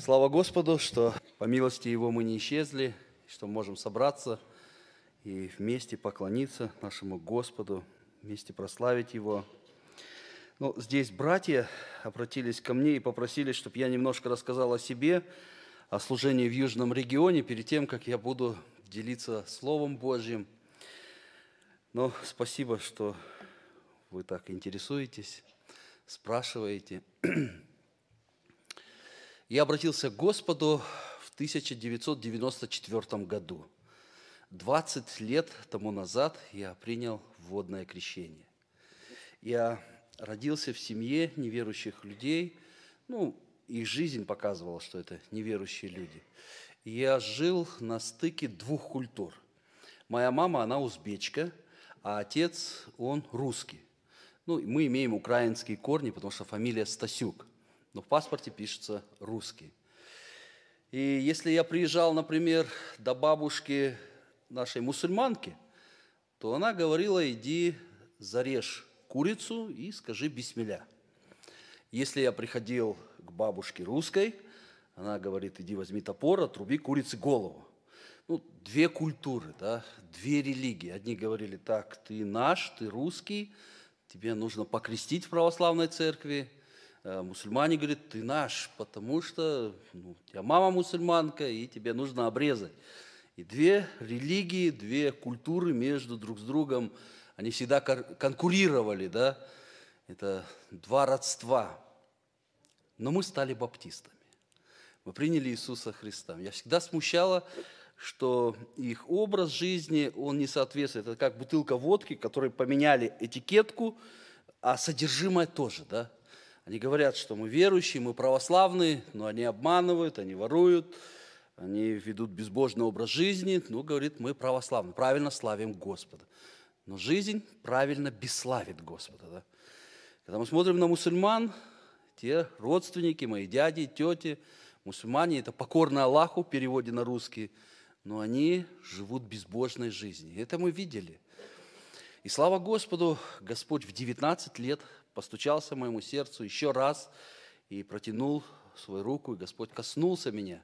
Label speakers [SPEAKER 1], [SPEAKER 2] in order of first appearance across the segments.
[SPEAKER 1] Слава Господу, что по милости Его мы не исчезли, что можем собраться и вместе поклониться нашему Господу, вместе прославить Его. Ну, здесь братья обратились ко мне и попросили, чтобы я немножко рассказал о себе, о служении в Южном регионе, перед тем, как я буду делиться Словом Божьим. Но спасибо, что вы так интересуетесь, спрашиваете. Я обратился к Господу в 1994 году. 20 лет тому назад я принял водное крещение. Я родился в семье неверующих людей, ну, их жизнь показывала, что это неверующие люди. Я жил на стыке двух культур. Моя мама, она узбечка, а отец, он русский. Ну, мы имеем украинские корни, потому что фамилия Стасюк – но в паспорте пишется русский. И если я приезжал, например, до бабушки нашей мусульманки, то она говорила, иди зарежь курицу и скажи бисмиля. Если я приходил к бабушке русской, она говорит, иди возьми топор, отруби курице голову. Ну, две культуры, да, две религии. Одни говорили так, ты наш, ты русский, тебе нужно покрестить в православной церкви – Э, мусульмане говорят, ты наш, потому что ну, у тебя мама мусульманка, и тебе нужно обрезать. И две религии, две культуры между друг с другом, они всегда конкурировали, да? Это два родства. Но мы стали баптистами. Мы приняли Иисуса Христа. Я всегда смущала, что их образ жизни, он не соответствует. Это как бутылка водки, которой поменяли этикетку, а содержимое тоже, да? Они говорят, что мы верующие, мы православные, но они обманывают, они воруют, они ведут безбожный образ жизни. Ну, говорит, мы православные, правильно славим Господа. Но жизнь правильно бесславит Господа. Да? Когда мы смотрим на мусульман, те родственники, мои дяди, тети, мусульмане, это покорно Аллаху в переводе на русский, но они живут безбожной жизнью. Это мы видели. И слава Господу, Господь в 19 лет постучался моему сердцу еще раз и протянул свою руку, и Господь коснулся меня.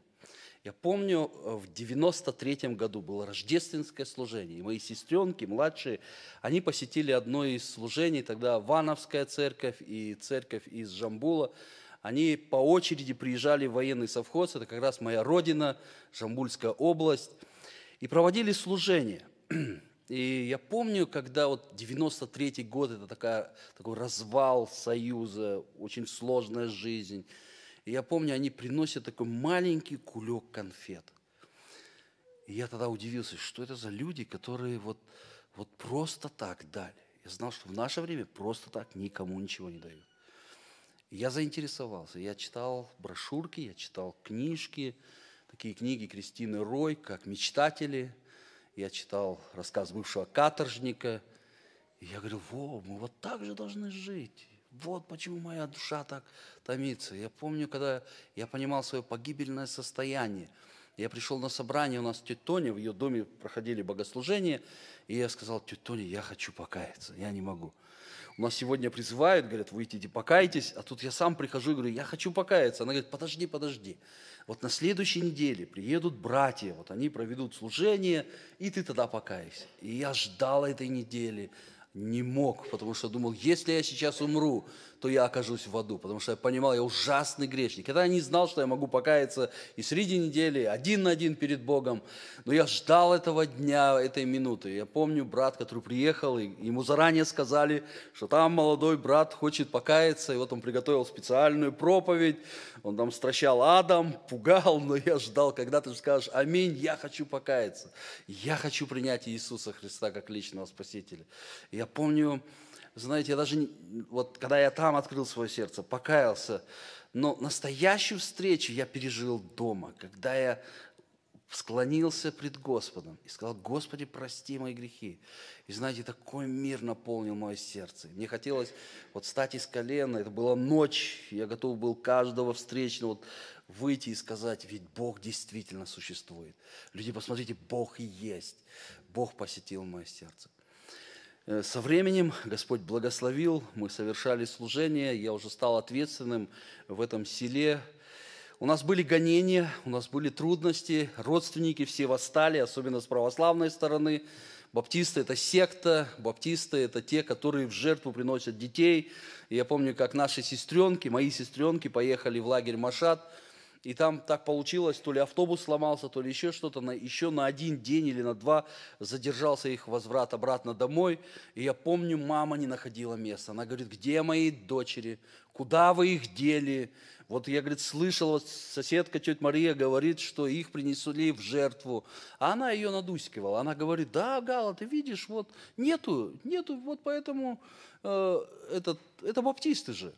[SPEAKER 1] Я помню, э, в 93 году было рождественское служение, и мои сестренки, младшие, они посетили одно из служений, тогда Вановская церковь и церковь из Жамбула, они по очереди приезжали в военный совхоз, это как раз моя родина, Жамбульская область, и проводили служение. И я помню, когда вот 93 год, это такая, такой развал Союза, очень сложная жизнь. И я помню, они приносят такой маленький кулек конфет. И я тогда удивился, что это за люди, которые вот, вот просто так дали. Я знал, что в наше время просто так никому ничего не дают. И я заинтересовался. Я читал брошюрки, я читал книжки, такие книги Кристины Рой, как «Мечтатели», я читал рассказ бывшего каторжника, и я говорю, во, мы вот так же должны жить. Вот почему моя душа так томится. Я помню, когда я понимал свое погибельное состояние. Я пришел на собрание, у нас тетя Тоня, в ее доме проходили богослужения, и я сказал, тетя я хочу покаяться, я не могу нас сегодня призывают, говорят, вы идите, покайтесь, а тут я сам прихожу и говорю, я хочу покаяться. Она говорит, подожди, подожди. Вот на следующей неделе приедут братья, вот они проведут служение, и ты тогда покаешься. И я ждал этой недели, не мог, потому что думал, если я сейчас умру, то я окажусь в аду, потому что я понимал, я ужасный грешник. Я не знал, что я могу покаяться и среди недели, один на один перед Богом, но я ждал этого дня, этой минуты. Я помню брат, который приехал, и ему заранее сказали, что там молодой брат хочет покаяться, и вот он приготовил специальную проповедь, он там стращал адом, пугал, но я ждал, когда ты скажешь «Аминь, я хочу покаяться, я хочу принять Иисуса Христа как личного Спасителя». Я помню, знаете, я даже, вот когда я там открыл свое сердце, покаялся, но настоящую встречу я пережил дома, когда я склонился пред Господом и сказал, Господи, прости мои грехи. И знаете, такой мир наполнил мое сердце. Мне хотелось вот встать из колена, это была ночь, я готов был каждого встречного вот, выйти и сказать, ведь Бог действительно существует. Люди, посмотрите, Бог и есть. Бог посетил мое сердце. Э, со временем Господь благословил, мы совершали служение, я уже стал ответственным в этом селе. У нас были гонения, у нас были трудности, родственники все восстали, особенно с православной стороны. Баптисты – это секта, баптисты – это те, которые в жертву приносят детей. И я помню, как наши сестренки, мои сестренки поехали в лагерь Машат – и там так получилось, то ли автобус сломался, то ли еще что-то, на, еще на один день или на два задержался их возврат обратно домой. И я помню, мама не находила места. Она говорит, где мои дочери, куда вы их дели? Вот я, говорит, слышал, вот соседка тетя Мария говорит, что их принесли в жертву. А она ее надускивала. Она говорит, да, Гала, ты видишь, вот нету, нету, вот поэтому э, этот, это баптисты же.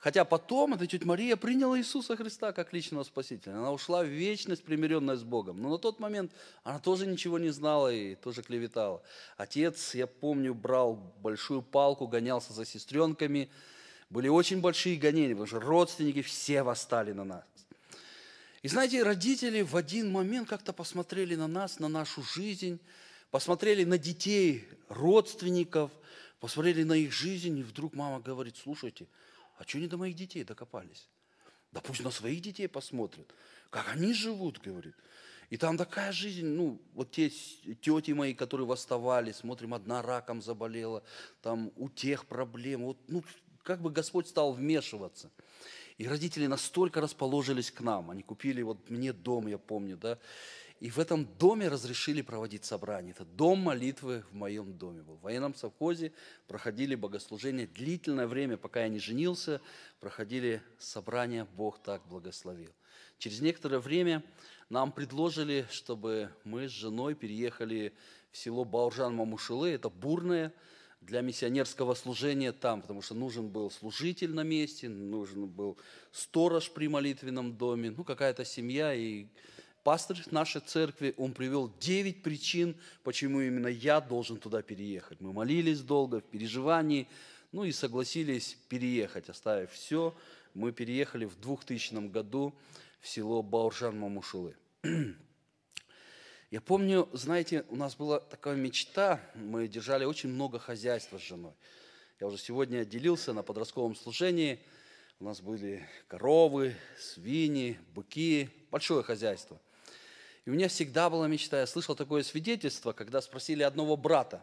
[SPEAKER 1] Хотя потом эта тетя Мария приняла Иисуса Христа как личного спасителя. Она ушла в вечность, примиренная с Богом. Но на тот момент она тоже ничего не знала и тоже клеветала. Отец, я помню, брал большую палку, гонялся за сестренками. Были очень большие гонения, потому что родственники все восстали на нас. И знаете, родители в один момент как-то посмотрели на нас, на нашу жизнь, посмотрели на детей, родственников, посмотрели на их жизнь, и вдруг мама говорит, слушайте – а что они до моих детей докопались? Да пусть на своих детей посмотрят, как они живут, говорит. И там такая жизнь, ну, вот те тети мои, которые восставали, смотрим, одна раком заболела, там у тех проблем, вот, ну, как бы Господь стал вмешиваться. И родители настолько расположились к нам, они купили вот мне дом, я помню, да, и в этом доме разрешили проводить собрание. Это дом молитвы в моем доме был. В военном совхозе проходили богослужения длительное время, пока я не женился, проходили собрания, Бог так благословил. Через некоторое время нам предложили, чтобы мы с женой переехали в село Бауржан-Мамушилы, это бурное, для миссионерского служения там, потому что нужен был служитель на месте, нужен был сторож при молитвенном доме, ну, какая-то семья, и пастор нашей церкви, он привел 9 причин, почему именно я должен туда переехать. Мы молились долго в переживании, ну и согласились переехать, оставив все. Мы переехали в 2000 году в село Бауржан-Мамушулы. Я помню, знаете, у нас была такая мечта, мы держали очень много хозяйства с женой. Я уже сегодня делился на подростковом служении, у нас были коровы, свиньи, быки, большое хозяйство – у меня всегда была мечта, я слышал такое свидетельство, когда спросили одного брата,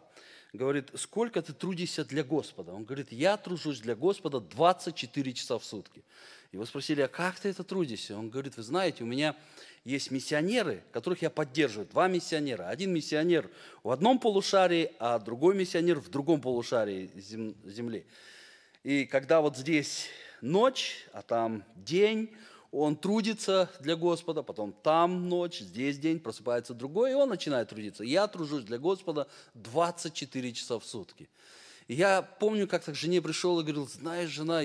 [SPEAKER 1] говорит, сколько ты трудишься для Господа? Он говорит, я тружусь для Господа 24 часа в сутки. Его спросили, а как ты это трудишься? Он говорит, вы знаете, у меня есть миссионеры, которых я поддерживаю. Два миссионера. Один миссионер в одном полушарии, а другой миссионер в другом полушарии земли. И когда вот здесь ночь, а там день, он трудится для Господа, потом там ночь, здесь день, просыпается другой, и он начинает трудиться. Я тружусь для Господа 24 часа в сутки. И я помню, как-то к жене пришел и говорил, знаешь, жена,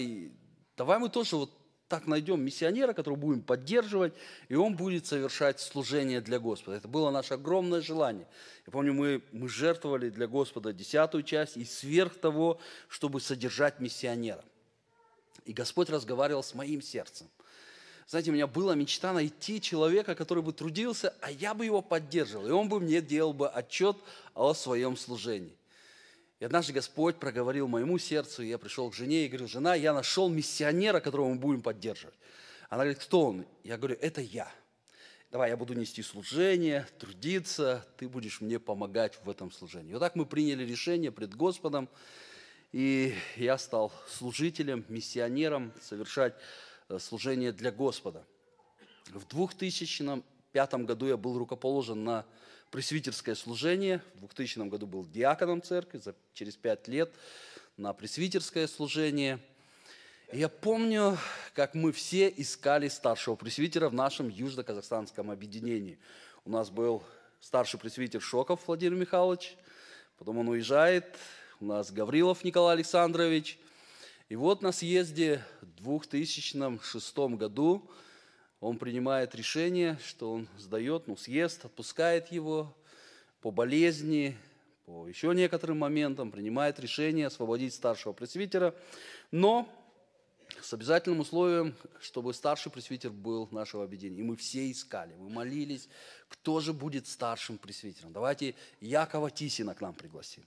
[SPEAKER 1] давай мы тоже вот так найдем миссионера, которого будем поддерживать, и он будет совершать служение для Господа. Это было наше огромное желание. Я помню, мы, мы жертвовали для Господа десятую часть и сверх того, чтобы содержать миссионера. И Господь разговаривал с моим сердцем – знаете, у меня была мечта найти человека, который бы трудился, а я бы его поддерживал, и он бы мне делал бы отчет о своем служении. И однажды Господь проговорил моему сердцу, и я пришел к жене и говорю, жена, я нашел миссионера, которого мы будем поддерживать. Она говорит, кто он? Я говорю, это я. Давай, я буду нести служение, трудиться, ты будешь мне помогать в этом служении. И вот так мы приняли решение пред Господом, и я стал служителем, миссионером, совершать Э, служение для Господа. В 2005 году я был рукоположен на пресвитерское служение. В 2000 году был диаконом церкви, за, через пять лет на пресвитерское служение. И я помню, как мы все искали старшего пресвитера в нашем южно-казахстанском объединении. У нас был старший пресвитер Шоков Владимир Михайлович, потом он уезжает, у нас Гаврилов Николай Александрович, и вот на съезде в 2006 году он принимает решение, что он сдает, ну, съезд отпускает его по болезни, по еще некоторым моментам, принимает решение освободить старшего пресвитера, но с обязательным условием, чтобы старший пресвитер был нашего объединения. И мы все искали, мы молились, кто же будет старшим пресвитером. Давайте Якова Тисина к нам пригласим.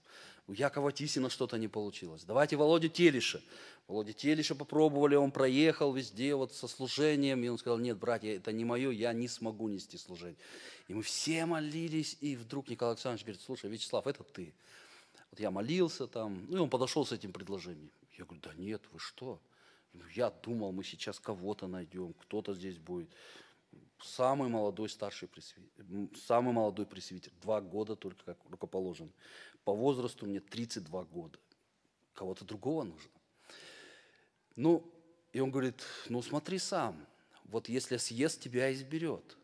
[SPEAKER 1] У Якова Тисина что-то не получилось. Давайте Володя Телиша. Володя Телиша попробовали, он проехал везде вот со служением. И он сказал, нет, братья, это не мое, я не смогу нести служение. И мы все молились, и вдруг Николай Александрович говорит, слушай, Вячеслав, это ты. Вот я молился там, ну и он подошел с этим предложением. Я говорю, да нет, вы что? Я думал, мы сейчас кого-то найдем, кто-то здесь будет. Самый молодой старший пресвитер, самый молодой пресвитер, два года только как рукоположен по возрасту мне 32 года. Кого-то другого нужно. Ну, и он говорит, ну смотри сам, вот если съезд тебя изберет,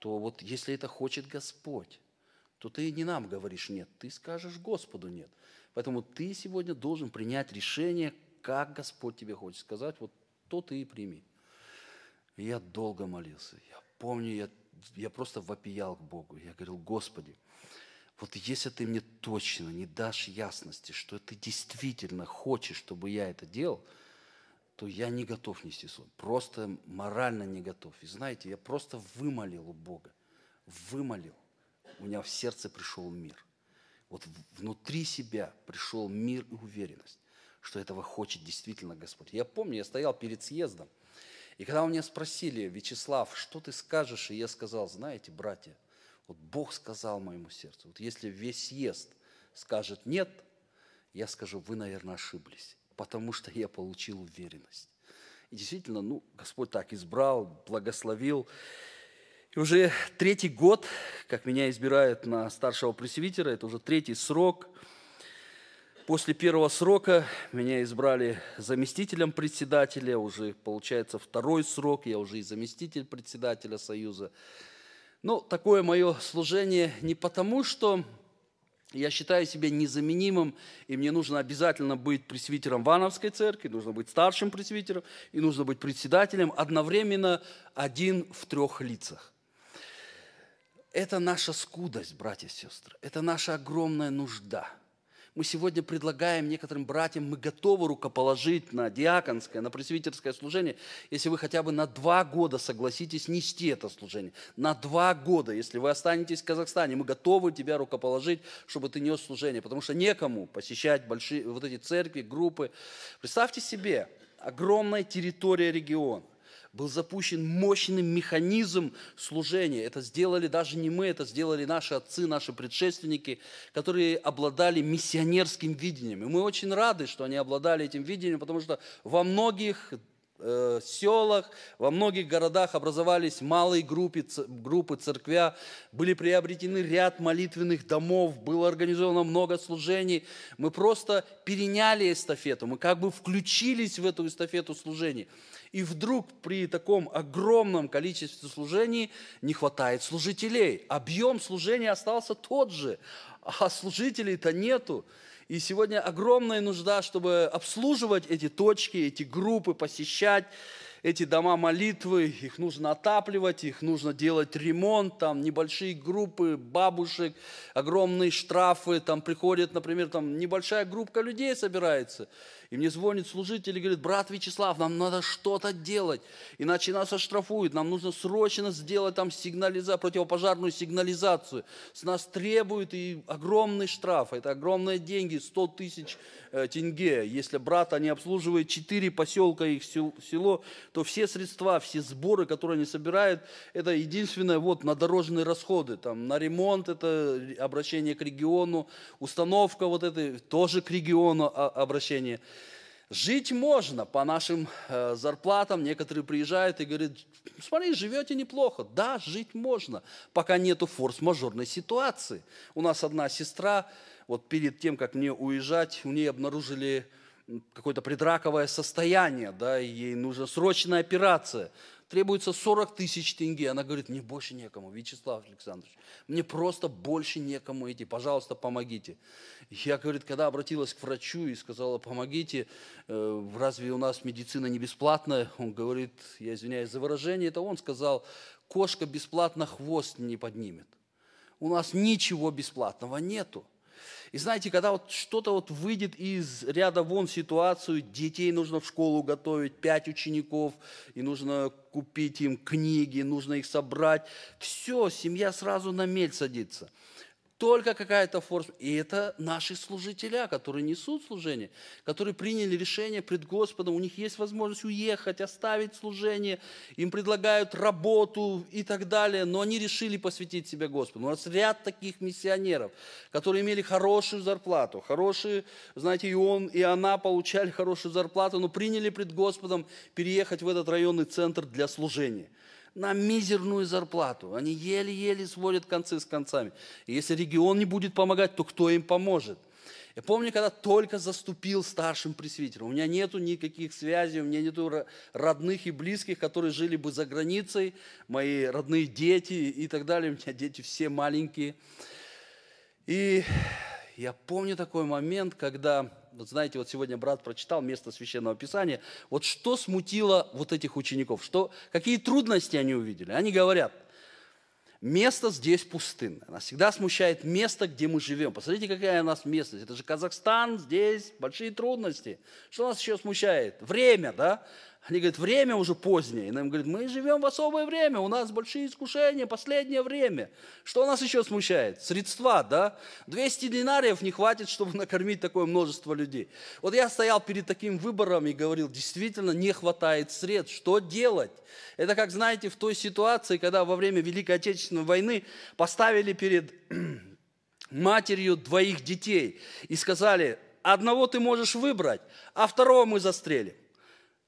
[SPEAKER 1] то вот если это хочет Господь, то ты не нам говоришь «нет», ты скажешь Господу «нет». Поэтому ты сегодня должен принять решение, как Господь тебе хочет сказать, вот то ты и прими. И я долго молился. Я помню, я, я просто вопиял к Богу. Я говорил, Господи, вот если ты мне точно не дашь ясности, что ты действительно хочешь, чтобы я это делал, то я не готов нести слово. Просто морально не готов. И знаете, я просто вымолил у Бога. Вымолил. У меня в сердце пришел мир. Вот внутри себя пришел мир и уверенность, что этого хочет действительно Господь. Я помню, я стоял перед съездом, и когда у меня спросили, Вячеслав, что ты скажешь, и я сказал, знаете, братья, вот Бог сказал моему сердцу. Вот если весь съезд скажет «нет», я скажу, вы, наверное, ошиблись, потому что я получил уверенность. И действительно, ну, Господь так избрал, благословил. И уже третий год, как меня избирают на старшего пресвитера, это уже третий срок. После первого срока меня избрали заместителем председателя, уже, получается, второй срок, я уже и заместитель председателя Союза ну, такое мое служение не потому, что я считаю себя незаменимым, и мне нужно обязательно быть пресвитером Вановской церкви, нужно быть старшим пресвитером, и нужно быть председателем одновременно один в трех лицах. Это наша скудость, братья и сестры, это наша огромная нужда – мы сегодня предлагаем некоторым братьям, мы готовы рукоположить на диаконское, на пресвитерское служение, если вы хотя бы на два года согласитесь нести это служение. На два года, если вы останетесь в Казахстане, мы готовы тебя рукоположить, чтобы ты нес служение, потому что некому посещать большие вот эти церкви, группы. Представьте себе, огромная территория региона был запущен мощный механизм служения. Это сделали даже не мы, это сделали наши отцы, наши предшественники, которые обладали миссионерским видением. И мы очень рады, что они обладали этим видением, потому что во многих э, селах, во многих городах образовались малые группы, группы церквя, были приобретены ряд молитвенных домов, было организовано много служений. Мы просто переняли эстафету, мы как бы включились в эту эстафету служений. И вдруг при таком огромном количестве служений не хватает служителей. Объем служения остался тот же, а служителей-то нету. И сегодня огромная нужда, чтобы обслуживать эти точки, эти группы, посещать эти дома молитвы, их нужно отапливать, их нужно делать ремонт, там небольшие группы бабушек, огромные штрафы, там приходит, например, там небольшая группа людей собирается – и мне звонит служитель и говорит, брат Вячеслав, нам надо что-то делать, иначе нас оштрафуют, нам нужно срочно сделать там сигнализацию противопожарную сигнализацию. С нас требуют и огромный штраф, это огромные деньги, 100 тысяч э, тенге. Если брат, они обслуживает 4 поселка, их село, то все средства, все сборы, которые они собирают, это единственное вот на дорожные расходы, там на ремонт, это обращение к региону, установка вот этой, тоже к региону а, обращение. Жить можно по нашим э, зарплатам. Некоторые приезжают и говорят, смотри, живете неплохо. Да, жить можно, пока нету форс-мажорной ситуации. У нас одна сестра, вот перед тем, как мне уезжать, у нее обнаружили какое-то предраковое состояние, да, ей нужна срочная операция требуется 40 тысяч тенге. Она говорит, мне больше некому, Вячеслав Александрович, мне просто больше некому идти, пожалуйста, помогите. Я, говорит, когда обратилась к врачу и сказала, помогите, э, разве у нас медицина не бесплатная? Он говорит, я извиняюсь за выражение, это он сказал, кошка бесплатно хвост не поднимет. У нас ничего бесплатного нету. И знаете, когда вот что-то вот выйдет из ряда вон ситуацию, детей нужно в школу готовить, пять учеников, и нужно купить им книги, нужно их собрать, все, семья сразу на мель садится – только какая-то форма. И это наши служители, которые несут служение, которые приняли решение пред Господом. У них есть возможность уехать, оставить служение, им предлагают работу и так далее, но они решили посвятить себя Господу. У нас ряд таких миссионеров, которые имели хорошую зарплату, хорошие, знаете, и он, и она получали хорошую зарплату, но приняли пред Господом переехать в этот районный центр для служения – на мизерную зарплату. Они еле-еле сводят концы с концами. И если регион не будет помогать, то кто им поможет? Я помню, когда только заступил старшим пресвитером. У меня нету никаких связей, у меня нету родных и близких, которые жили бы за границей, мои родные дети и так далее. У меня дети все маленькие. И я помню такой момент, когда вот знаете, вот сегодня брат прочитал место Священного Писания, вот что смутило вот этих учеников, что, какие трудности они увидели. Они говорят, Место здесь пустынное. Нас всегда смущает место, где мы живем. Посмотрите, какая у нас местность. Это же Казахстан, здесь большие трудности. Что нас еще смущает? Время, да? Они говорят, время уже позднее. И нам говорят, мы живем в особое время, у нас большие искушения, последнее время. Что нас еще смущает? Средства, да? 200 динариев не хватит, чтобы накормить такое множество людей. Вот я стоял перед таким выбором и говорил, действительно не хватает средств, что делать? Это как, знаете, в той ситуации, когда во время Великой Отечественной войны поставили перед матерью двоих детей и сказали, одного ты можешь выбрать, а второго мы застрелим.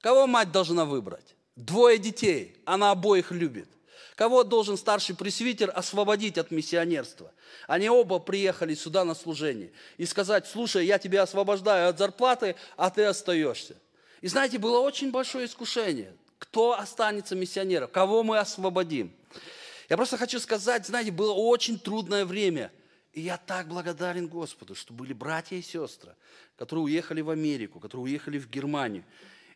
[SPEAKER 1] Кого мать должна выбрать? Двое детей, она обоих любит. Кого должен старший пресвитер освободить от миссионерства? Они оба приехали сюда на служение. И сказать, слушай, я тебя освобождаю от зарплаты, а ты остаешься. И знаете, было очень большое искушение. Кто останется миссионером? Кого мы освободим? Я просто хочу сказать, знаете, было очень трудное время. И я так благодарен Господу, что были братья и сестры, которые уехали в Америку, которые уехали в Германию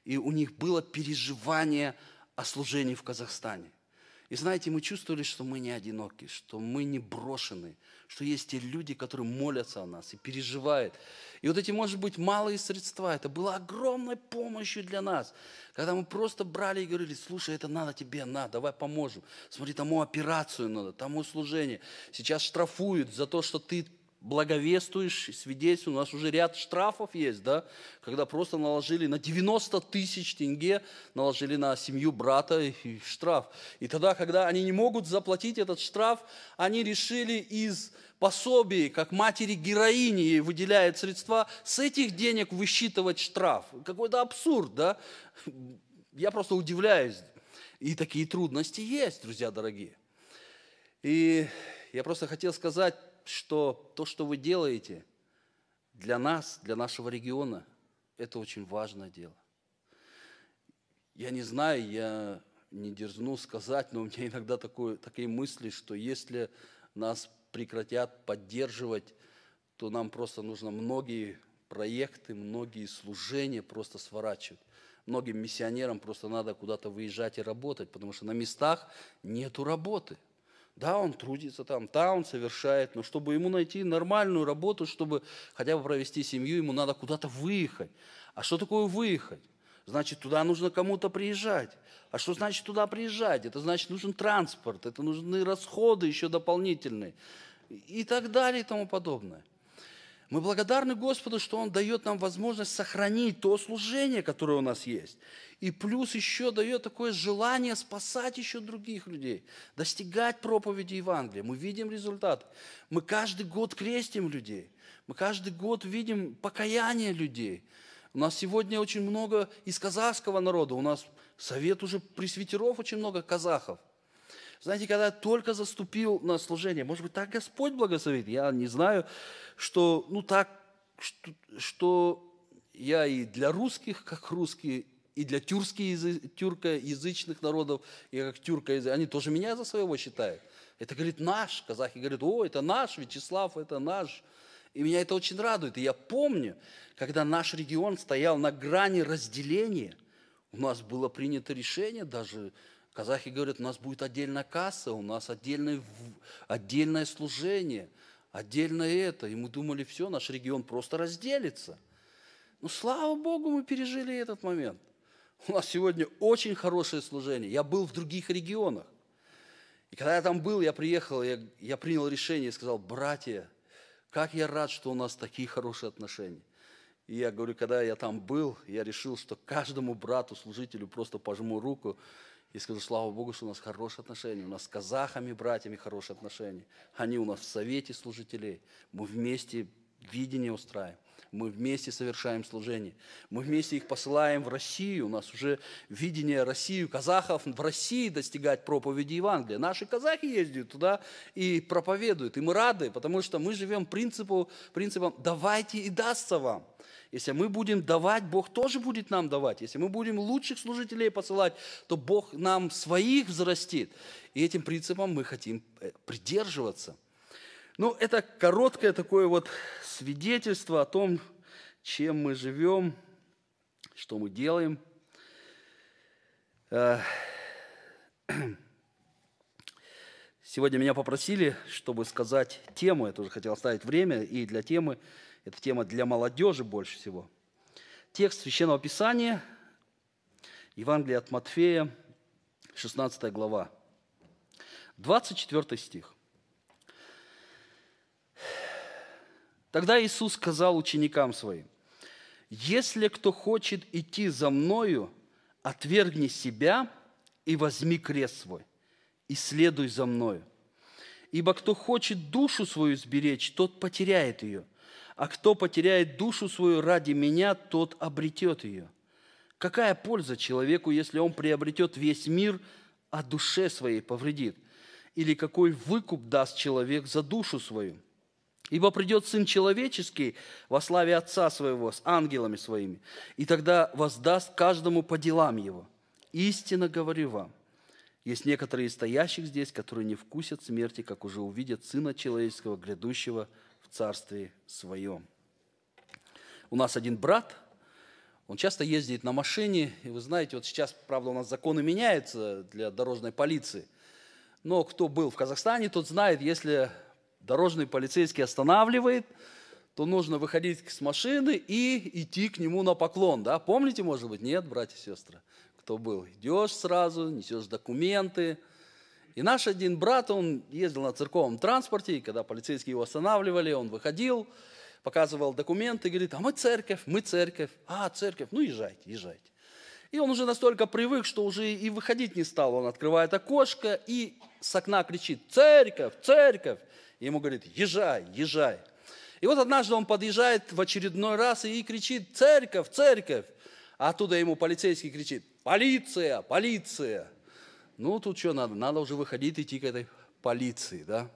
[SPEAKER 1] и у них было переживание о служении в Казахстане. И знаете, мы чувствовали, что мы не одиноки, что мы не брошены, что есть те люди, которые молятся о нас и переживают. И вот эти, может быть, малые средства, это было огромной помощью для нас. Когда мы просто брали и говорили, слушай, это надо тебе, на, давай поможем. Смотри, тому операцию надо, тому служение. Сейчас штрафуют за то, что ты благовествуешь, свидетель, у нас уже ряд штрафов есть, да, когда просто наложили на 90 тысяч тенге, наложили на семью брата и штраф. И тогда, когда они не могут заплатить этот штраф, они решили из пособий, как матери героини ей выделяет средства, с этих денег высчитывать штраф. Какой-то абсурд, да? Я просто удивляюсь. И такие трудности есть, друзья дорогие. И я просто хотел сказать, что то, что вы делаете для нас, для нашего региона, это очень важное дело. Я не знаю, я не дерзну сказать, но у меня иногда такое, такие мысли, что если нас прекратят поддерживать, то нам просто нужно многие проекты, многие служения просто сворачивать. Многим миссионерам просто надо куда-то выезжать и работать, потому что на местах нету работы – да, он трудится там, да, он совершает, но чтобы ему найти нормальную работу, чтобы хотя бы провести семью, ему надо куда-то выехать. А что такое выехать? Значит, туда нужно кому-то приезжать. А что значит туда приезжать? Это значит, нужен транспорт, это нужны расходы еще дополнительные и так далее и тому подобное. Мы благодарны Господу, что Он дает нам возможность сохранить то служение, которое у нас есть. И плюс еще дает такое желание спасать еще других людей, достигать проповеди Евангелия. Мы видим результат. Мы каждый год крестим людей. Мы каждый год видим покаяние людей. У нас сегодня очень много из казахского народа. У нас совет уже пресвитеров очень много казахов. Знаете, когда я только заступил на служение, может быть, так Господь благословит, я не знаю, что, ну так, что, что я и для русских, как русские, и для тюркских, тюркоязычных народов, и как тюркоязычных, они тоже меня за своего считают. Это, говорит, наш. Казахи говорят, о, это наш, Вячеслав, это наш. И меня это очень радует. И я помню, когда наш регион стоял на грани разделения, у нас было принято решение даже Казахи говорят, у нас будет отдельная касса, у нас отдельное, отдельное служение, отдельное это. И мы думали, все, наш регион просто разделится. Но ну, слава Богу, мы пережили этот момент. У нас сегодня очень хорошее служение. Я был в других регионах. И когда я там был, я приехал, я, я принял решение и сказал, братья, как я рад, что у нас такие хорошие отношения. И я говорю, когда я там был, я решил, что каждому брату, служителю просто пожму руку и скажу, слава Богу, что у нас хорошие отношения. У нас с казахами, братьями хорошие отношения. Они у нас в совете служителей. Мы вместе видение устраиваем. Мы вместе совершаем служение. Мы вместе их посылаем в Россию. У нас уже видение Россию, казахов в России достигать проповеди Евангелия. Наши казахи ездят туда и проповедуют. И мы рады, потому что мы живем принципу, принципом «давайте и дастся вам». Если мы будем давать, Бог тоже будет нам давать. Если мы будем лучших служителей посылать, то Бог нам своих взрастит. И этим принципом мы хотим э, придерживаться. Ну, это короткое такое вот свидетельство о том, чем мы живем, что мы делаем. Э, сегодня меня попросили, чтобы сказать тему, я тоже хотел оставить время и для темы, это тема для молодежи больше всего. Текст Священного Писания, Евангелие от Матфея, 16 глава, 24 стих. Тогда Иисус сказал ученикам своим, «Если кто хочет идти за Мною, отвергни себя и возьми крест свой, и следуй за Мною. Ибо кто хочет душу свою сберечь, тот потеряет ее – а кто потеряет душу свою ради меня, тот обретет ее. Какая польза человеку, если он приобретет весь мир, а душе своей повредит? Или какой выкуп даст человек за душу свою? Ибо придет Сын Человеческий во славе Отца Своего с ангелами Своими, и тогда воздаст каждому по делам Его. Истинно говорю вам, есть некоторые из стоящих здесь, которые не вкусят смерти, как уже увидят Сына Человеческого, грядущего в Царстве Своем. У нас один брат, он часто ездит на машине, и вы знаете, вот сейчас, правда, у нас законы меняются для дорожной полиции, но кто был в Казахстане, тот знает, если дорожный полицейский останавливает, то нужно выходить с машины и идти к нему на поклон. Да? Помните, может быть? Нет, братья и сестры? Кто был? Идешь сразу, несешь документы – и наш один брат, он ездил на церковном транспорте, и когда полицейские его останавливали, он выходил, показывал документы, говорит, а мы церковь, мы церковь, а церковь, ну езжайте, езжайте. И он уже настолько привык, что уже и выходить не стал. Он открывает окошко и с окна кричит «Церковь! Церковь!» И ему говорит «Езжай! Езжай!» И вот однажды он подъезжает в очередной раз и кричит «Церковь! Церковь!» А оттуда ему полицейский кричит «Полиция! Полиция!» Ну, тут что надо? Надо уже выходить, идти к этой полиции, да?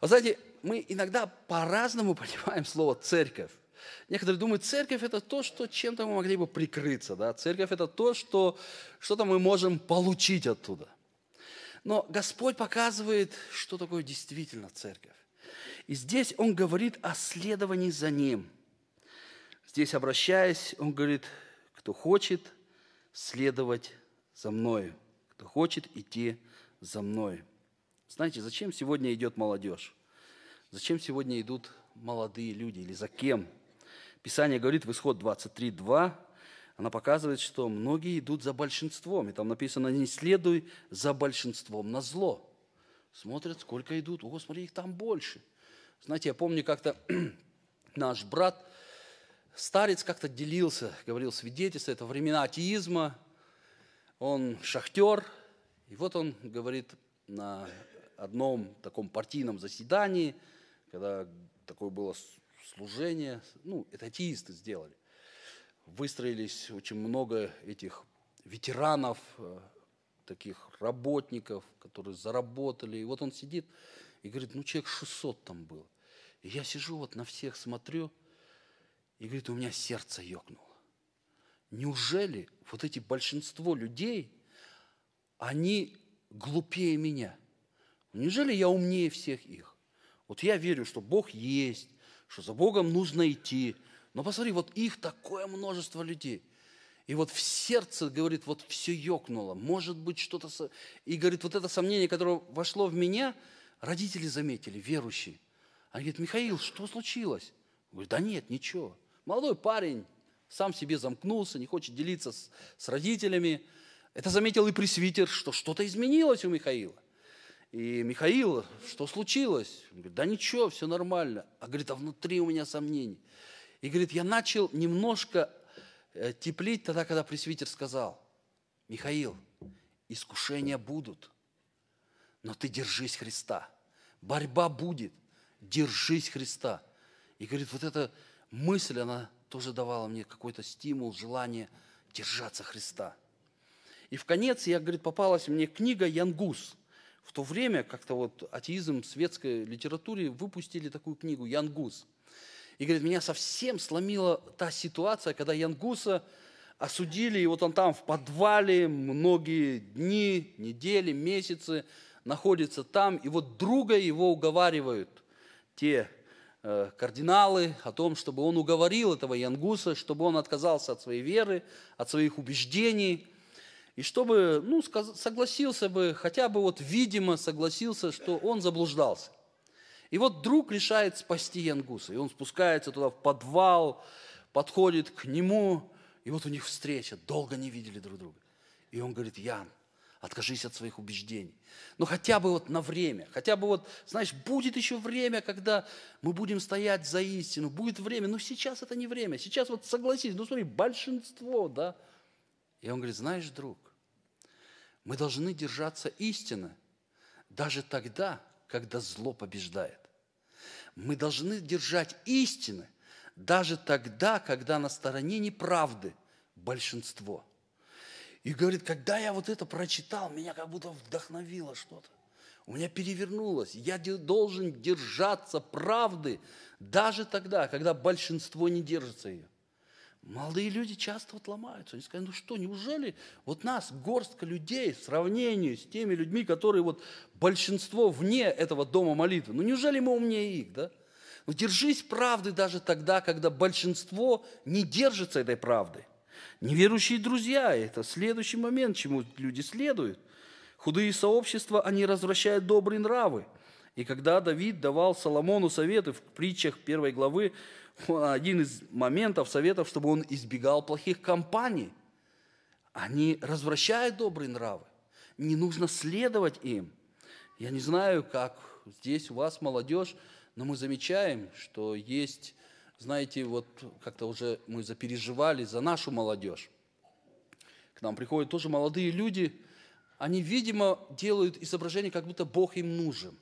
[SPEAKER 1] Вы знаете, мы иногда по-разному понимаем слово «церковь». Некоторые думают, церковь – это то, что чем-то мы могли бы прикрыться. Да? Церковь – это то, что что-то мы можем получить оттуда. Но Господь показывает, что такое действительно церковь. И здесь Он говорит о следовании за Ним. Здесь, обращаясь, Он говорит, кто хочет следовать за Мною кто хочет идти за мной. Знаете, зачем сегодня идет молодежь? Зачем сегодня идут молодые люди или за кем? Писание говорит в исход 23.2, она показывает, что многие идут за большинством. И там написано, не следуй за большинством на зло. Смотрят, сколько идут. О, смотри, их там больше. Знаете, я помню, как-то наш брат, старец как-то делился, говорил свидетельство, это времена атеизма, он шахтер, и вот он говорит на одном таком партийном заседании, когда такое было служение, ну, это атеисты сделали. Выстроились очень много этих ветеранов, э, таких работников, которые заработали. И вот он сидит и говорит, ну, человек 600 там было. И я сижу вот на всех смотрю, и говорит, у меня сердце ёкнуло. Неужели вот эти большинство людей, они глупее меня? Неужели я умнее всех их? Вот я верю, что Бог есть, что за Богом нужно идти. Но посмотри, вот их такое множество людей. И вот в сердце, говорит, вот все ёкнуло, может быть что-то... И, говорит, вот это сомнение, которое вошло в меня, родители заметили, верующие. Они говорят, Михаил, что случилось? Говорит, да нет, ничего. Молодой парень, сам себе замкнулся, не хочет делиться с, с родителями. Это заметил и пресвитер, что что-то изменилось у Михаила. И Михаил, что случилось? Он говорит, да ничего, все нормально. А говорит, а внутри у меня сомнений. И говорит, я начал немножко э, теплеть тогда, когда пресвитер сказал, Михаил, искушения будут, но ты держись Христа. Борьба будет, держись Христа. И говорит, вот эта мысль, она тоже давала мне какой-то стимул, желание держаться Христа. И в конец я, говорит, попалась мне книга «Янгус». В то время как-то вот атеизм в светской литературе выпустили такую книгу «Янгус». И, говорит, меня совсем сломила та ситуация, когда Янгуса осудили, и вот он там в подвале многие дни, недели, месяцы находится там, и вот друга его уговаривают те Э, кардиналы, о том, чтобы он уговорил этого Янгуса, чтобы он отказался от своей веры, от своих убеждений, и чтобы ну, согласился бы, хотя бы вот видимо согласился, что он заблуждался. И вот друг решает спасти Янгуса, и он спускается туда в подвал, подходит к нему, и вот у них встреча, долго не видели друг друга. И он говорит, Ян, Откажись от своих убеждений. но ну, хотя бы вот на время, хотя бы вот, знаешь, будет еще время, когда мы будем стоять за истину, будет время, но сейчас это не время, сейчас вот согласись, ну смотри, большинство, да. И он говорит, знаешь, друг, мы должны держаться истины даже тогда, когда зло побеждает. Мы должны держать истины даже тогда, когда на стороне неправды большинство – и говорит, когда я вот это прочитал, меня как будто вдохновило что-то. У меня перевернулось. Я должен держаться правды даже тогда, когда большинство не держится ее. Молодые люди часто вот ломаются. Они сказали, ну что, неужели вот нас горстка людей в сравнении с теми людьми, которые вот большинство вне этого дома молитвы, ну неужели мы умнее их, да? Ну держись правды даже тогда, когда большинство не держится этой правды. Неверующие друзья – это следующий момент, чему люди следуют. Худые сообщества, они развращают добрые нравы. И когда Давид давал Соломону советы в притчах первой главы, один из моментов советов, чтобы он избегал плохих компаний. Они развращают добрые нравы. Не нужно следовать им. Я не знаю, как здесь у вас молодежь, но мы замечаем, что есть знаете, вот как-то уже мы запереживали за нашу молодежь. К нам приходят тоже молодые люди, они, видимо, делают изображение, как будто Бог им нужен,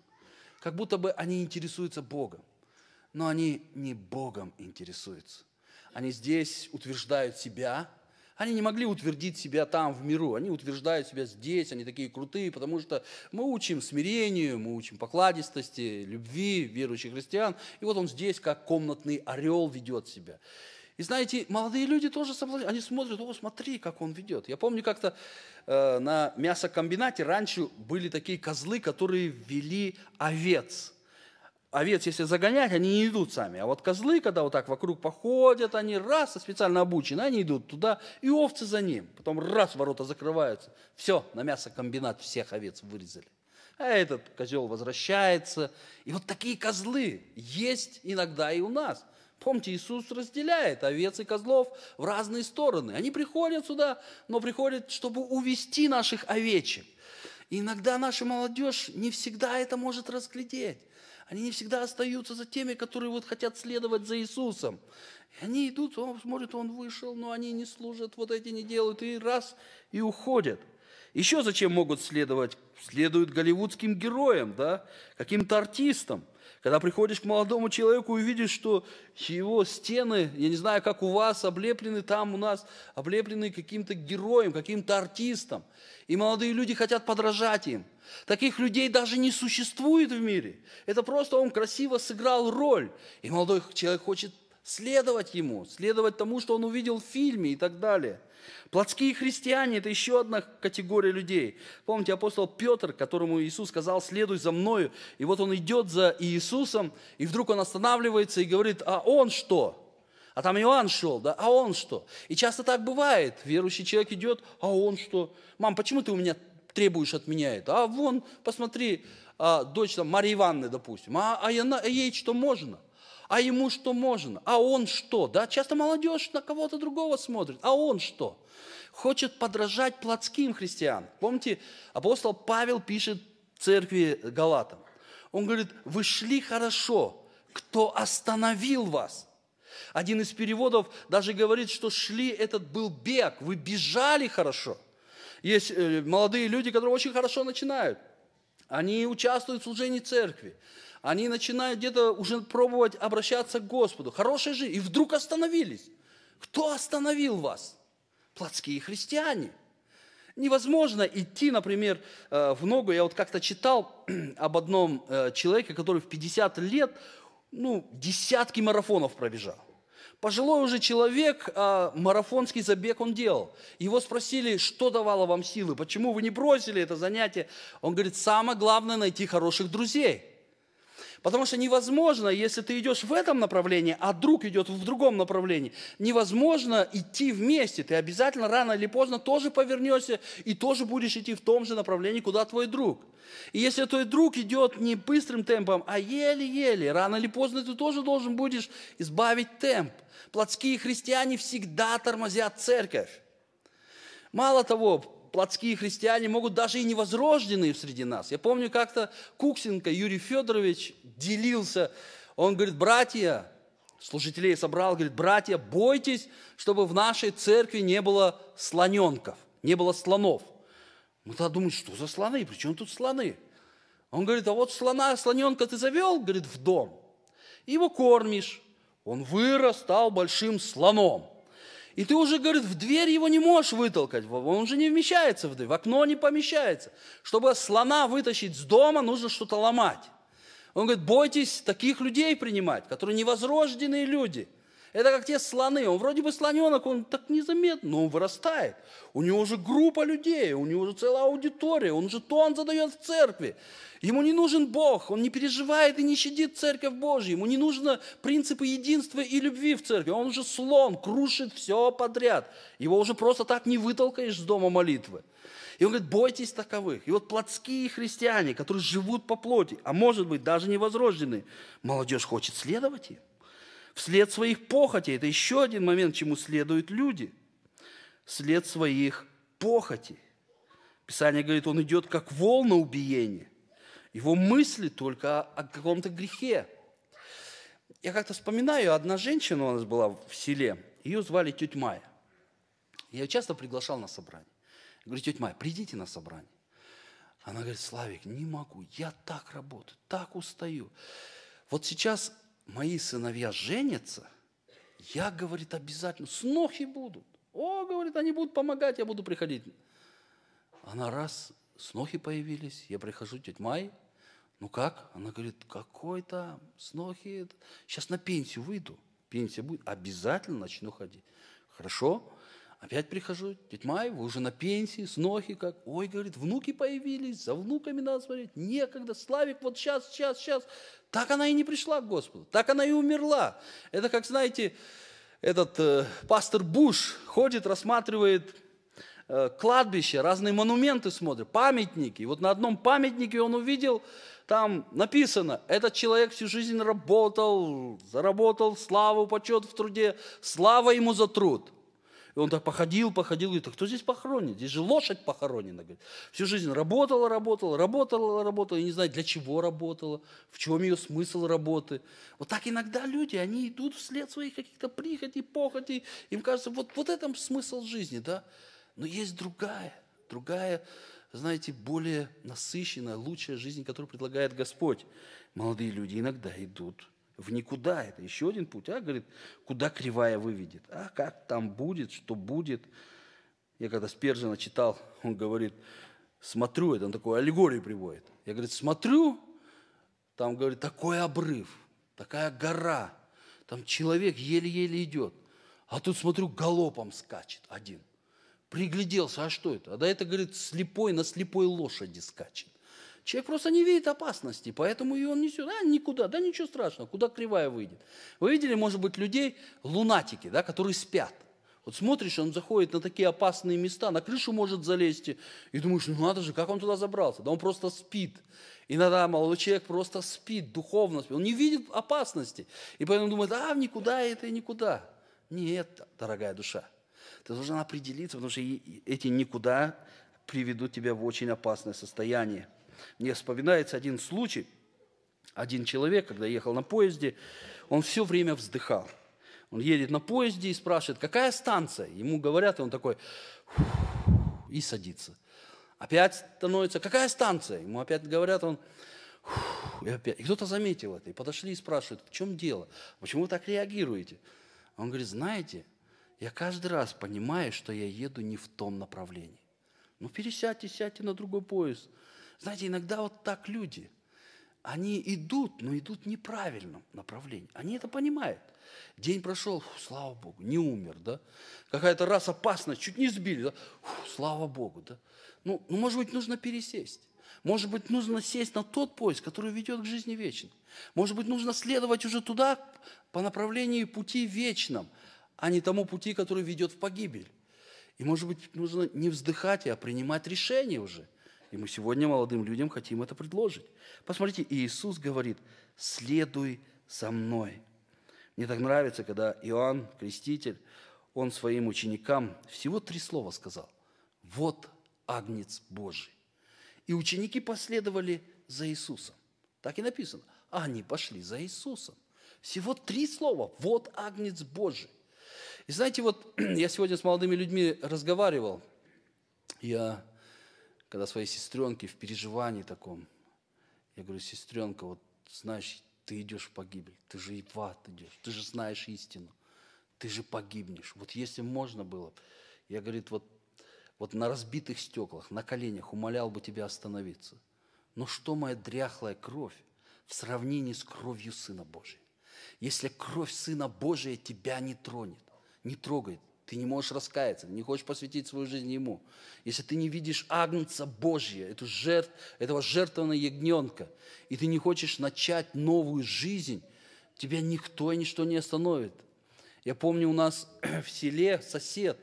[SPEAKER 1] как будто бы они интересуются Богом. Но они не Богом интересуются. Они здесь утверждают себя – они не могли утвердить себя там, в миру. Они утверждают себя здесь, они такие крутые, потому что мы учим смирению, мы учим покладистости, любви верующих христиан. И вот он здесь, как комнатный орел, ведет себя. И знаете, молодые люди тоже соблазняют. Они смотрят, о, смотри, как он ведет. Я помню, как-то э, на мясокомбинате раньше были такие козлы, которые вели овец овец, если загонять, они не идут сами. А вот козлы, когда вот так вокруг походят, они раз, специально обучены, они идут туда, и овцы за ним. Потом раз, ворота закрываются. Все, на мясокомбинат всех овец вырезали. А этот козел возвращается. И вот такие козлы есть иногда и у нас. Помните, Иисус разделяет овец и козлов в разные стороны. Они приходят сюда, но приходят, чтобы увести наших овечек. И иногда наша молодежь не всегда это может разглядеть. Они не всегда остаются за теми, которые вот хотят следовать за Иисусом. И они идут, он смотрит, он вышел, но они не служат, вот эти не делают, и раз, и уходят. Еще зачем могут следовать? Следуют голливудским героям, да, каким-то артистам. Когда приходишь к молодому человеку и видишь, что его стены, я не знаю, как у вас, облеплены там у нас, облеплены каким-то героем, каким-то артистом. И молодые люди хотят подражать им. Таких людей даже не существует в мире. Это просто он красиво сыграл роль. И молодой человек хочет следовать ему, следовать тому, что он увидел в фильме и так далее. Плотские христиане – это еще одна категория людей. Помните, апостол Петр, которому Иисус сказал, следуй за мною, и вот он идет за Иисусом, и вдруг он останавливается и говорит, а он что? А там Иоанн шел, да, а он что? И часто так бывает, верующий человек идет, а он что? Мам, почему ты у меня требуешь от меня это? А вон, посмотри, а, дочь там, Марии Ивановны, допустим, а, а ей что можно? – а ему что можно, а он что, да? Часто молодежь на кого-то другого смотрит, а он что? Хочет подражать плотским христианам. Помните, апостол Павел пишет церкви Галатам. Он говорит, вы шли хорошо, кто остановил вас? Один из переводов даже говорит, что шли, этот был бег, вы бежали хорошо. Есть э, молодые люди, которые очень хорошо начинают. Они участвуют в служении церкви они начинают где-то уже пробовать обращаться к Господу. Хорошая жизнь. И вдруг остановились. Кто остановил вас? Плотские христиане. Невозможно идти, например, э, в ногу. Я вот как-то читал об одном э, человеке, который в 50 лет ну, десятки марафонов пробежал. Пожилой уже человек, а, марафонский забег он делал. Его спросили, что давало вам силы, почему вы не бросили это занятие. Он говорит, самое главное найти хороших друзей. Потому что невозможно, если ты идешь в этом направлении, а друг идет в другом направлении, невозможно идти вместе. Ты обязательно рано или поздно тоже повернешься и тоже будешь идти в том же направлении, куда твой друг. И если твой друг идет не быстрым темпом, а еле-еле, рано или поздно ты тоже должен будешь избавить темп. Плотские христиане всегда тормозят церковь. Мало того, плотские христиане могут даже и невозрожденные среди нас. Я помню, как-то Куксенко Юрий Федорович делился. Он говорит, братья, служителей собрал, говорит, братья, бойтесь, чтобы в нашей церкви не было слоненков, не было слонов. Мы тогда думаем, что за слоны, при чем тут слоны? Он говорит, а вот слона, слоненка ты завел, говорит, в дом, его кормишь, он вырос, стал большим слоном. И ты уже, говорит, в дверь его не можешь вытолкать, он уже не вмещается в дверь, в окно не помещается. Чтобы слона вытащить с дома, нужно что-то ломать. Он говорит, бойтесь таких людей принимать, которые невозрожденные люди. Это как те слоны. Он вроде бы слоненок, он так незаметно, но он вырастает. У него уже группа людей, у него уже целая аудитория, он же тон задает в церкви. Ему не нужен Бог, он не переживает и не щадит церковь Божью. Ему не нужны принципы единства и любви в церкви. Он уже слон, крушит все подряд. Его уже просто так не вытолкаешь с дома молитвы. И он говорит, бойтесь таковых. И вот плотские христиане, которые живут по плоти, а может быть даже не возрождены, молодежь хочет следовать им. Вслед своих похотей, это еще один момент, чему следуют люди. Вслед своих похотей. Писание говорит, он идет как волна убиения. Его мысли только о, каком-то грехе. Я как-то вспоминаю, одна женщина у нас была в селе, ее звали тетя Майя. Я ее часто приглашал на собрание. Говорит, тетя Майя, придите на собрание. Она говорит, Славик, не могу, я так работаю, так устаю. Вот сейчас мои сыновья женятся, я, говорит, обязательно, снохи будут. О, говорит, они будут помогать, я буду приходить. Она раз, снохи появились, я прихожу, тетя Май, ну как? Она говорит, какой там снохи, сейчас на пенсию выйду, пенсия будет, обязательно начну ходить. Хорошо, Опять прихожу, тетя Май, вы уже на пенсии, снохи как. Ой, говорит, внуки появились, за внуками надо смотреть. Некогда, Славик, вот сейчас, сейчас, сейчас. Так она и не пришла к Господу, так она и умерла. Это как, знаете, этот э, пастор Буш ходит, рассматривает э, кладбище, разные монументы смотрит, памятники. И вот на одном памятнике он увидел, там написано, этот человек всю жизнь работал, заработал славу, почет в труде, слава ему за труд – и он так походил, походил, говорит, а кто здесь похоронен? Здесь же лошадь похоронена. Говорит. Всю жизнь работала, работала, работала, работала, и не знаю, для чего работала, в чем ее смысл работы. Вот так иногда люди, они идут вслед своих каких-то прихотей, похотей, им кажется, вот, вот это смысл жизни, да? Но есть другая, другая, знаете, более насыщенная, лучшая жизнь, которую предлагает Господь. Молодые люди иногда идут в никуда. Это еще один путь. А, говорит, куда кривая выведет? А как там будет, что будет? Я когда Спержина читал, он говорит, смотрю, это он такую аллегорию приводит. Я, говорит, смотрю, там, говорит, такой обрыв, такая гора, там человек еле-еле идет. А тут, смотрю, галопом скачет один. Пригляделся, а что это? А да это говорит, слепой на слепой лошади скачет. Человек просто не видит опасности, поэтому и он несет, а, никуда, да ничего страшного, куда кривая выйдет. Вы видели, может быть, людей, лунатики, да, которые спят. Вот смотришь, он заходит на такие опасные места, на крышу может залезть, и думаешь, ну надо же, как он туда забрался? Да он просто спит. Иногда молодой человек просто спит, духовно спит. Он не видит опасности. И поэтому думает, а, никуда это и никуда. Нет, дорогая душа. Ты должен определиться, потому что эти никуда приведут тебя в очень опасное состояние. Мне вспоминается один случай, один человек, когда ехал на поезде, он все время вздыхал. Он едет на поезде и спрашивает, какая станция? Ему говорят, и он такой, и садится. Опять становится, какая станция? Ему опять говорят, он, и опять. И кто-то заметил это, и подошли и спрашивают, в чем дело? Почему вы так реагируете? Он говорит, знаете, я каждый раз понимаю, что я еду не в том направлении. Ну, пересядьте, сядьте на другой поезд. Знаете, иногда вот так люди, они идут, но идут в неправильном направлении. Они это понимают. День прошел, фу, слава Богу, не умер, да? Какая-то раз опасность, чуть не сбили, да? Фу, слава Богу, да? Ну, ну, может быть, нужно пересесть. Может быть, нужно сесть на тот поезд, который ведет к жизни вечной. Может быть, нужно следовать уже туда по направлению пути вечном, а не тому пути, который ведет в погибель. И, может быть, нужно не вздыхать, а принимать решение уже – и мы сегодня молодым людям хотим это предложить. Посмотрите, Иисус говорит, следуй со мной. Мне так нравится, когда Иоанн, креститель, он своим ученикам всего три слова сказал. Вот Агнец Божий. И ученики последовали за Иисусом. Так и написано. А Они пошли за Иисусом. Всего три слова. Вот Агнец Божий. И знаете, вот я сегодня с молодыми людьми разговаривал. Я когда своей сестренке в переживании таком, я говорю, сестренка, вот знаешь, ты идешь в погибель, ты же и в ад идешь, ты же знаешь истину, ты же погибнешь. Вот если можно было, я, говорит, вот, вот на разбитых стеклах, на коленях умолял бы тебя остановиться. Но что моя дряхлая кровь в сравнении с кровью Сына Божия? Если кровь Сына Божия тебя не тронет, не трогает, ты не можешь раскаяться, не хочешь посвятить свою жизнь Ему. Если ты не видишь Агнца Божия, эту жертв, этого жертвенного ягненка, и ты не хочешь начать новую жизнь, тебя никто и ничто не остановит. Я помню, у нас в селе сосед,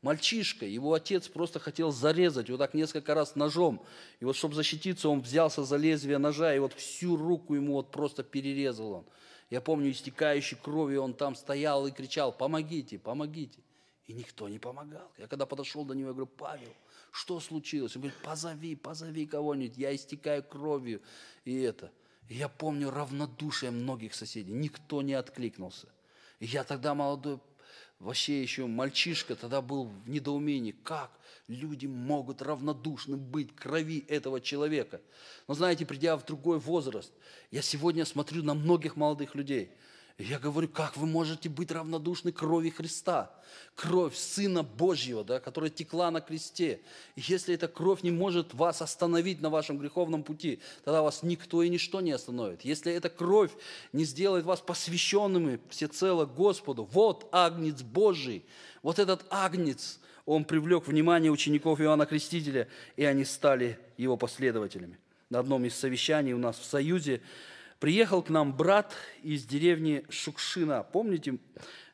[SPEAKER 1] мальчишка, его отец просто хотел зарезать вот так несколько раз ножом. И вот, чтобы защититься, он взялся за лезвие ножа, и вот всю руку ему вот просто перерезал он. Я помню, истекающий кровью он там стоял и кричал, помогите, помогите. И никто не помогал. Я когда подошел до него, я говорю, Павел, что случилось? Он говорит, позови, позови кого-нибудь, я истекаю кровью. И это. И я помню равнодушие многих соседей. Никто не откликнулся. И я тогда молодой, вообще еще мальчишка, тогда был в недоумении, как люди могут равнодушны быть крови этого человека. Но знаете, придя в другой возраст, я сегодня смотрю на многих молодых людей – я говорю, как вы можете быть равнодушны крови Христа? Кровь Сына Божьего, да, которая текла на кресте. если эта кровь не может вас остановить на вашем греховном пути, тогда вас никто и ничто не остановит. Если эта кровь не сделает вас посвященными всецело Господу, вот агнец Божий, вот этот агнец, он привлек внимание учеников Иоанна Крестителя, и они стали его последователями. На одном из совещаний у нас в Союзе Приехал к нам брат из деревни Шукшина. Помните,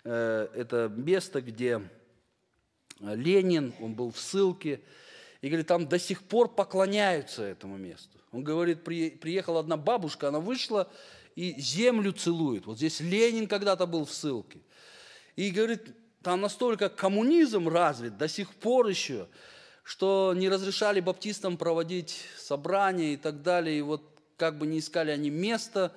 [SPEAKER 1] э, это место, где э, Ленин, он был в ссылке, и говорит, там до сих пор поклоняются этому месту. Он говорит, при, приехала одна бабушка, она вышла и землю целует. Вот здесь Ленин когда-то был в ссылке. И говорит, там настолько коммунизм развит до сих пор еще, что не разрешали баптистам проводить собрания и так далее. И вот как бы не искали они места,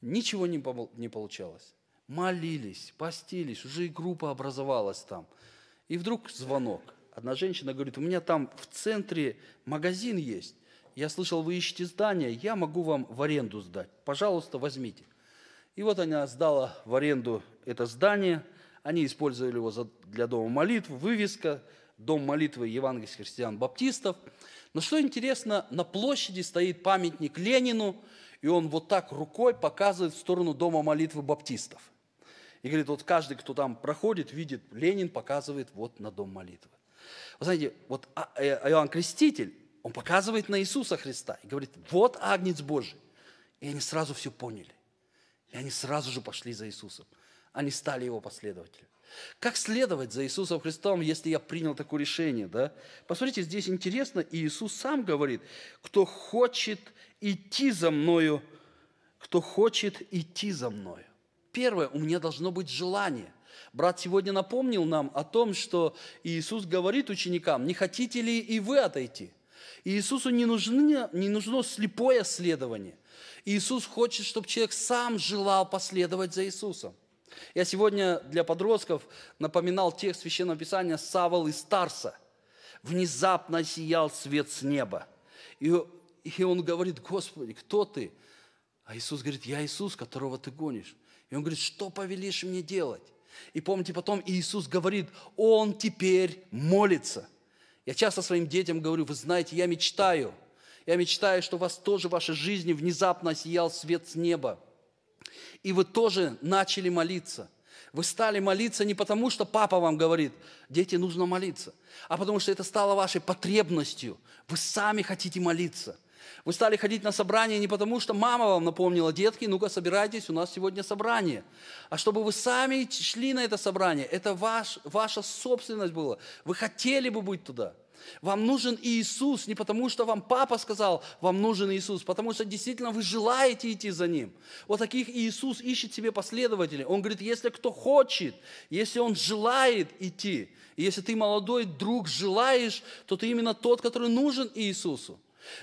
[SPEAKER 1] ничего не, не получалось. Молились, постились, уже и группа образовалась там. И вдруг звонок. Одна женщина говорит, у меня там в центре магазин есть. Я слышал, вы ищете здание, я могу вам в аренду сдать. Пожалуйста, возьмите. И вот она сдала в аренду это здание. Они использовали его для дома молитв, вывеска, дом молитвы евангельских христиан-баптистов. Но что интересно, на площади стоит памятник Ленину, и он вот так рукой показывает в сторону дома молитвы баптистов. И говорит, вот каждый, кто там проходит, видит, Ленин показывает вот на дом молитвы. Вы знаете, вот а, э, а Иоанн Креститель, он показывает на Иисуса Христа и говорит, вот Агнец Божий. И они сразу все поняли. И они сразу же пошли за Иисусом. Они стали его последователями. Как следовать за Иисусом Христом, если я принял такое решение? Да? Посмотрите, здесь интересно, и Иисус сам говорит, кто хочет идти за мною, кто хочет идти за мною. Первое, у меня должно быть желание. Брат сегодня напомнил нам о том, что Иисус говорит ученикам, не хотите ли и вы отойти? Иисусу не нужно, не нужно слепое следование. Иисус хочет, чтобы человек сам желал последовать за Иисусом. Я сегодня для подростков напоминал текст Священного Писания Савол из Старса. Внезапно сиял свет с неба. И, и он говорит, Господи, кто ты? А Иисус говорит, я Иисус, которого ты гонишь. И он говорит, что повелишь мне делать? И помните, потом Иисус говорит, он теперь молится. Я часто своим детям говорю, вы знаете, я мечтаю. Я мечтаю, что у вас тоже в вашей жизни внезапно сиял свет с неба и вы тоже начали молиться. Вы стали молиться не потому, что папа вам говорит, дети, нужно молиться, а потому что это стало вашей потребностью. Вы сами хотите молиться. Вы стали ходить на собрание не потому, что мама вам напомнила, детки, ну-ка собирайтесь, у нас сегодня собрание. А чтобы вы сами шли на это собрание, это ваш, ваша собственность была. Вы хотели бы быть туда – вам нужен Иисус не потому, что вам папа сказал, вам нужен Иисус, потому что действительно вы желаете идти за Ним. Вот таких Иисус ищет себе последователей. Он говорит, если кто хочет, если он желает идти, если ты молодой друг желаешь, то ты именно тот, который нужен Иисусу.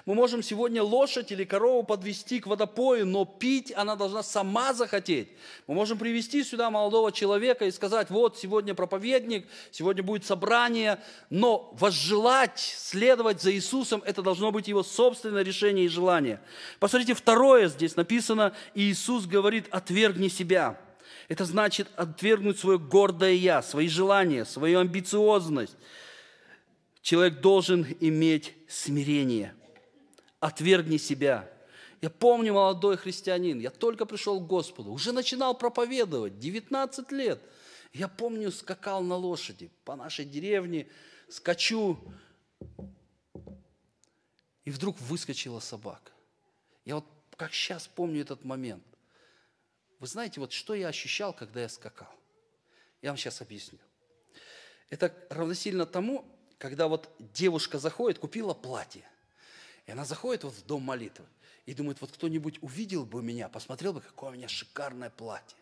[SPEAKER 1] Мы можем сегодня лошадь или корову подвести к водопою, но пить она должна сама захотеть. Мы можем привести сюда молодого человека и сказать, вот сегодня проповедник, сегодня будет собрание, но возжелать следовать за Иисусом, это должно быть его собственное решение и желание. Посмотрите, второе здесь написано, Иисус говорит, отвергни себя. Это значит отвергнуть свое гордое «я», свои желания, свою амбициозность. Человек должен иметь смирение – отвергни себя. Я помню, молодой христианин, я только пришел к Господу, уже начинал проповедовать, 19 лет. Я помню, скакал на лошади по нашей деревне, скачу, и вдруг выскочила собака. Я вот как сейчас помню этот момент. Вы знаете, вот что я ощущал, когда я скакал? Я вам сейчас объясню. Это равносильно тому, когда вот девушка заходит, купила платье. И она заходит вот в дом молитвы и думает, вот кто-нибудь увидел бы меня, посмотрел бы, какое у меня шикарное платье.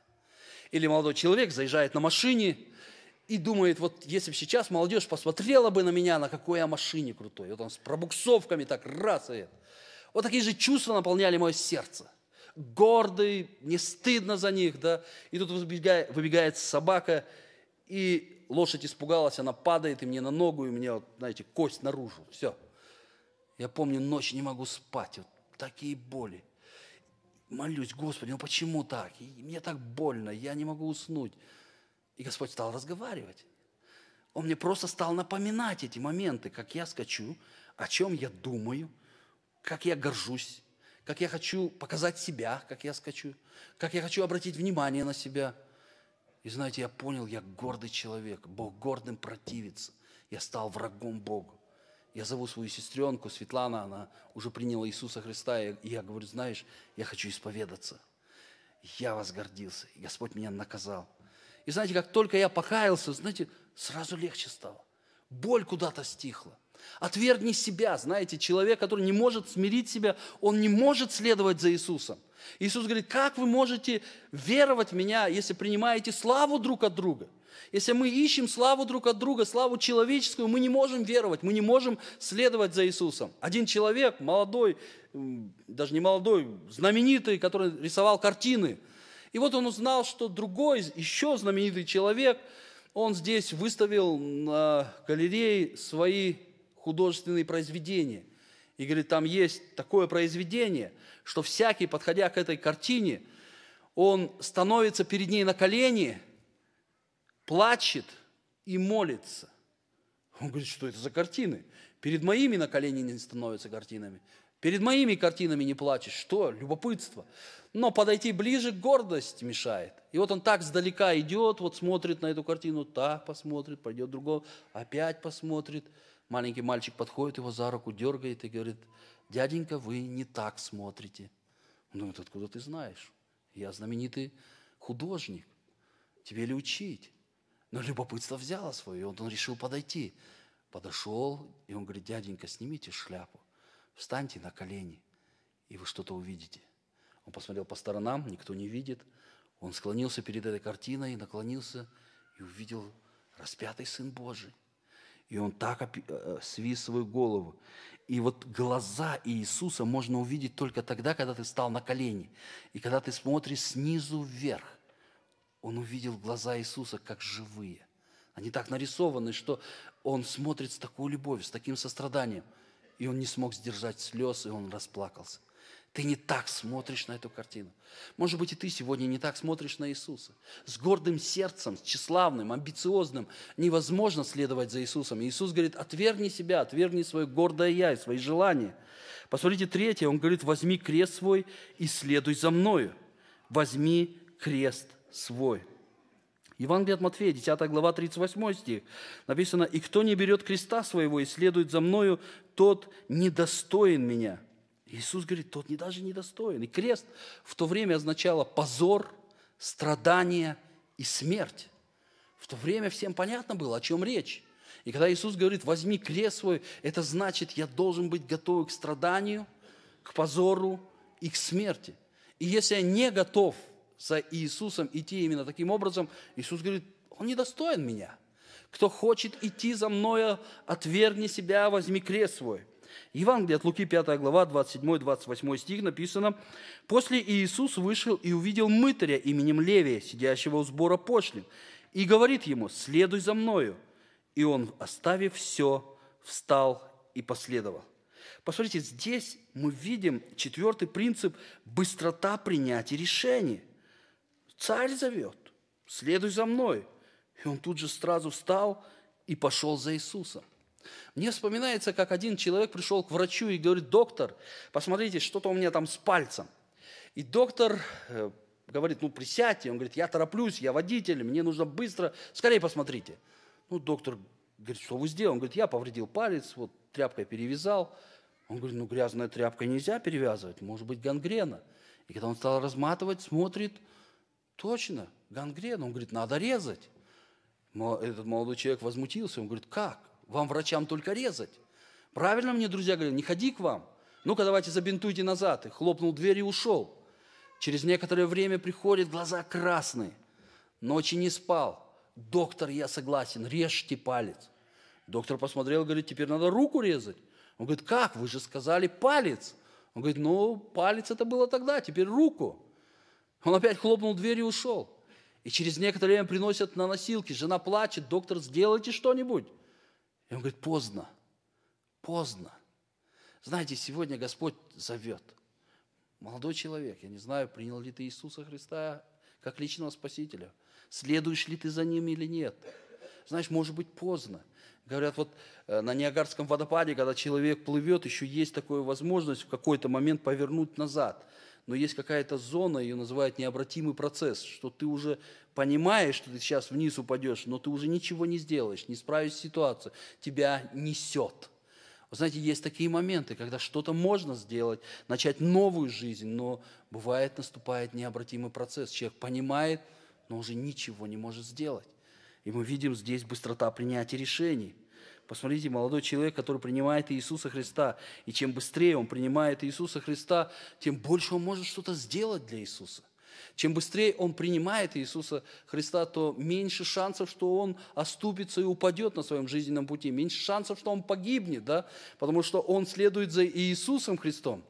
[SPEAKER 1] Или молодой человек заезжает на машине и думает, вот если бы сейчас молодежь посмотрела бы на меня, на какой я машине крутой. Вот он с пробуксовками так раз и это. Вот такие же чувства наполняли мое сердце. Гордый, не стыдно за них, да. И тут выбегает, выбегает собака, и лошадь испугалась, она падает, и мне на ногу, и мне, вот, знаете, кость наружу. Все, я помню, ночь не могу спать, вот такие боли. Молюсь, Господи, ну почему так? И мне так больно, я не могу уснуть. И Господь стал разговаривать. Он мне просто стал напоминать эти моменты, как я скачу, о чем я думаю, как я горжусь, как я хочу показать себя, как я скачу, как я хочу обратить внимание на себя. И знаете, я понял, я гордый человек, Бог гордым противится. Я стал врагом Богу. Я зову свою сестренку, Светлана, она уже приняла Иисуса Христа, и я говорю, знаешь, я хочу исповедаться. Я возгордился, и Господь меня наказал. И знаете, как только я покаялся, знаете, сразу легче стало. Боль куда-то стихла. Отвергни себя, знаете, человек, который не может смирить себя, он не может следовать за Иисусом. Иисус говорит, как вы можете веровать в меня, если принимаете славу друг от друга – если мы ищем славу друг от друга, славу человеческую, мы не можем веровать, мы не можем следовать за Иисусом. Один человек, молодой, даже не молодой, знаменитый, который рисовал картины. И вот он узнал, что другой, еще знаменитый человек, он здесь выставил на галерее свои художественные произведения. И говорит, там есть такое произведение, что всякий, подходя к этой картине, он становится перед ней на колени – плачет и молится. Он говорит, что это за картины? Перед моими на колени не становятся картинами. Перед моими картинами не плачет. Что? Любопытство. Но подойти ближе гордость мешает. И вот он так сдалека идет, вот смотрит на эту картину, так посмотрит, пойдет другого, опять посмотрит. Маленький мальчик подходит, его за руку дергает и говорит, дяденька, вы не так смотрите. Он думает, откуда ты знаешь? Я знаменитый художник. Тебе ли учить? Но любопытство взяло свое, и он, он решил подойти. Подошел, и он говорит, дяденька, снимите шляпу, встаньте на колени, и вы что-то увидите. Он посмотрел по сторонам, никто не видит. Он склонился перед этой картиной, наклонился и увидел распятый Сын Божий. И он так э, э, свис свою голову. И вот глаза Иисуса можно увидеть только тогда, когда ты встал на колени. И когда ты смотришь снизу вверх он увидел глаза Иисуса как живые. Они так нарисованы, что он смотрит с такой любовью, с таким состраданием. И он не смог сдержать слез, и он расплакался. Ты не так смотришь на эту картину. Может быть, и ты сегодня не так смотришь на Иисуса. С гордым сердцем, с тщеславным, амбициозным невозможно следовать за Иисусом. Иисус говорит, отвергни себя, отвергни свое гордое я и свои желания. Посмотрите, третье, он говорит, возьми крест свой и следуй за мною. Возьми крест свой. Евангелие от Матфея, 10 глава, 38 стих, написано, «И кто не берет креста своего и следует за мною, тот недостоин меня». Иисус говорит, тот не даже недостоин. И крест в то время означало позор, страдание и смерть. В то время всем понятно было, о чем речь. И когда Иисус говорит, возьми крест свой, это значит, я должен быть готов к страданию, к позору и к смерти. И если я не готов – с Иисусом идти именно таким образом, Иисус говорит, он недостоин меня. Кто хочет идти за мною, отверни себя, возьми крест свой. Евангелие от Луки, 5 глава, 27-28 стих написано, «После Иисус вышел и увидел мытаря именем Левия, сидящего у сбора пошлин, и говорит ему, следуй за мною. И он, оставив все, встал и последовал». Посмотрите, здесь мы видим четвертый принцип – быстрота принятия решений – Царь зовет, следуй за мной. И он тут же сразу встал и пошел за Иисусом. Мне вспоминается, как один человек пришел к врачу и говорит, доктор, посмотрите, что-то у меня там с пальцем. И доктор э, говорит, ну присядьте. Он говорит, я тороплюсь, я водитель, мне нужно быстро, скорее посмотрите. Ну, доктор говорит, что вы сделали? Он говорит, я повредил палец, вот тряпкой перевязал. Он говорит, ну грязная тряпка нельзя перевязывать, может быть гангрена. И когда он стал разматывать, смотрит – Точно, гангрена. Он говорит, надо резать. Этот молодой человек возмутился. Он говорит, как? Вам, врачам, только резать. Правильно мне друзья говорили, не ходи к вам. Ну-ка, давайте забинтуйте назад. И хлопнул дверь и ушел. Через некоторое время приходит, глаза красные. Ночи не спал. Доктор, я согласен, режьте палец. Доктор посмотрел, говорит, теперь надо руку резать. Он говорит, как? Вы же сказали палец. Он говорит, ну, палец это было тогда, теперь руку. Он опять хлопнул дверь и ушел. И через некоторое время приносят на носилки. Жена плачет, доктор, сделайте что-нибудь. И он говорит, поздно, поздно. Знаете, сегодня Господь зовет. Молодой человек, я не знаю, принял ли ты Иисуса Христа как личного Спасителя. Следуешь ли ты за Ним или нет. Знаешь, может быть поздно. Говорят, вот э, на Ниагарском водопаде, когда человек плывет, еще есть такая возможность в какой-то момент повернуть назад – но есть какая-то зона, ее называют необратимый процесс, что ты уже понимаешь, что ты сейчас вниз упадешь, но ты уже ничего не сделаешь, не справишься ситуацию, тебя несет. Вы знаете, есть такие моменты, когда что-то можно сделать, начать новую жизнь, но бывает наступает необратимый процесс. Человек понимает, но уже ничего не может сделать. И мы видим здесь быстрота принятия решений – Посмотрите, молодой человек, который принимает Иисуса Христа. И чем быстрее он принимает Иисуса Христа, тем больше он может что-то сделать для Иисуса. Чем быстрее он принимает Иисуса Христа, то меньше шансов, что он оступится и упадет на своем жизненном пути, меньше шансов, что он погибнет, да? потому что он следует за Иисусом Христом.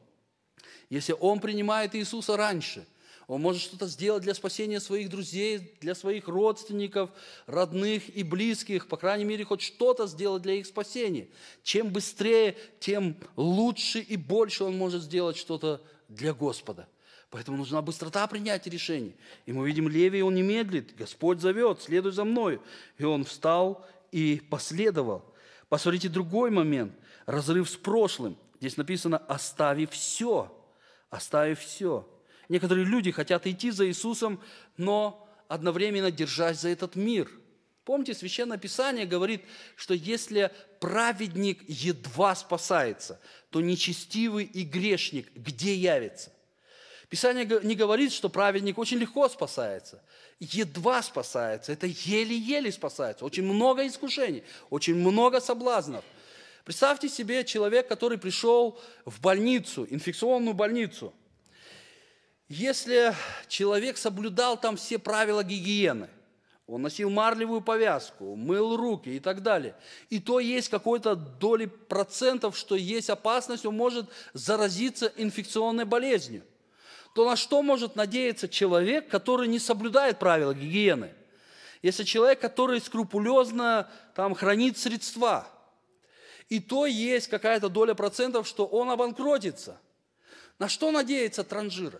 [SPEAKER 1] Если он принимает Иисуса раньше, он может что-то сделать для спасения своих друзей, для своих родственников, родных и близких, по крайней мере, хоть что-то сделать для их спасения. Чем быстрее, тем лучше и больше он может сделать что-то для Господа. Поэтому нужна быстрота принятия решений. И мы видим, Леви, он не медлит. Господь зовет, следуй за мной. И он встал и последовал. Посмотрите другой момент. Разрыв с прошлым. Здесь написано «оставив все». остави все остави все Некоторые люди хотят идти за Иисусом, но одновременно держась за этот мир. Помните, Священное Писание говорит, что если праведник едва спасается, то нечестивый и грешник где явится? Писание не говорит, что праведник очень легко спасается, едва спасается, это еле-еле спасается. Очень много искушений, очень много соблазнов. Представьте себе человек, который пришел в больницу, инфекционную больницу, если человек соблюдал там все правила гигиены, он носил марлевую повязку, мыл руки и так далее, и то есть какой-то доли процентов, что есть опасность, он может заразиться инфекционной болезнью, то на что может надеяться человек, который не соблюдает правила гигиены? Если человек, который скрупулезно там, хранит средства, и то есть какая-то доля процентов, что он обанкротится, на что надеется транжира?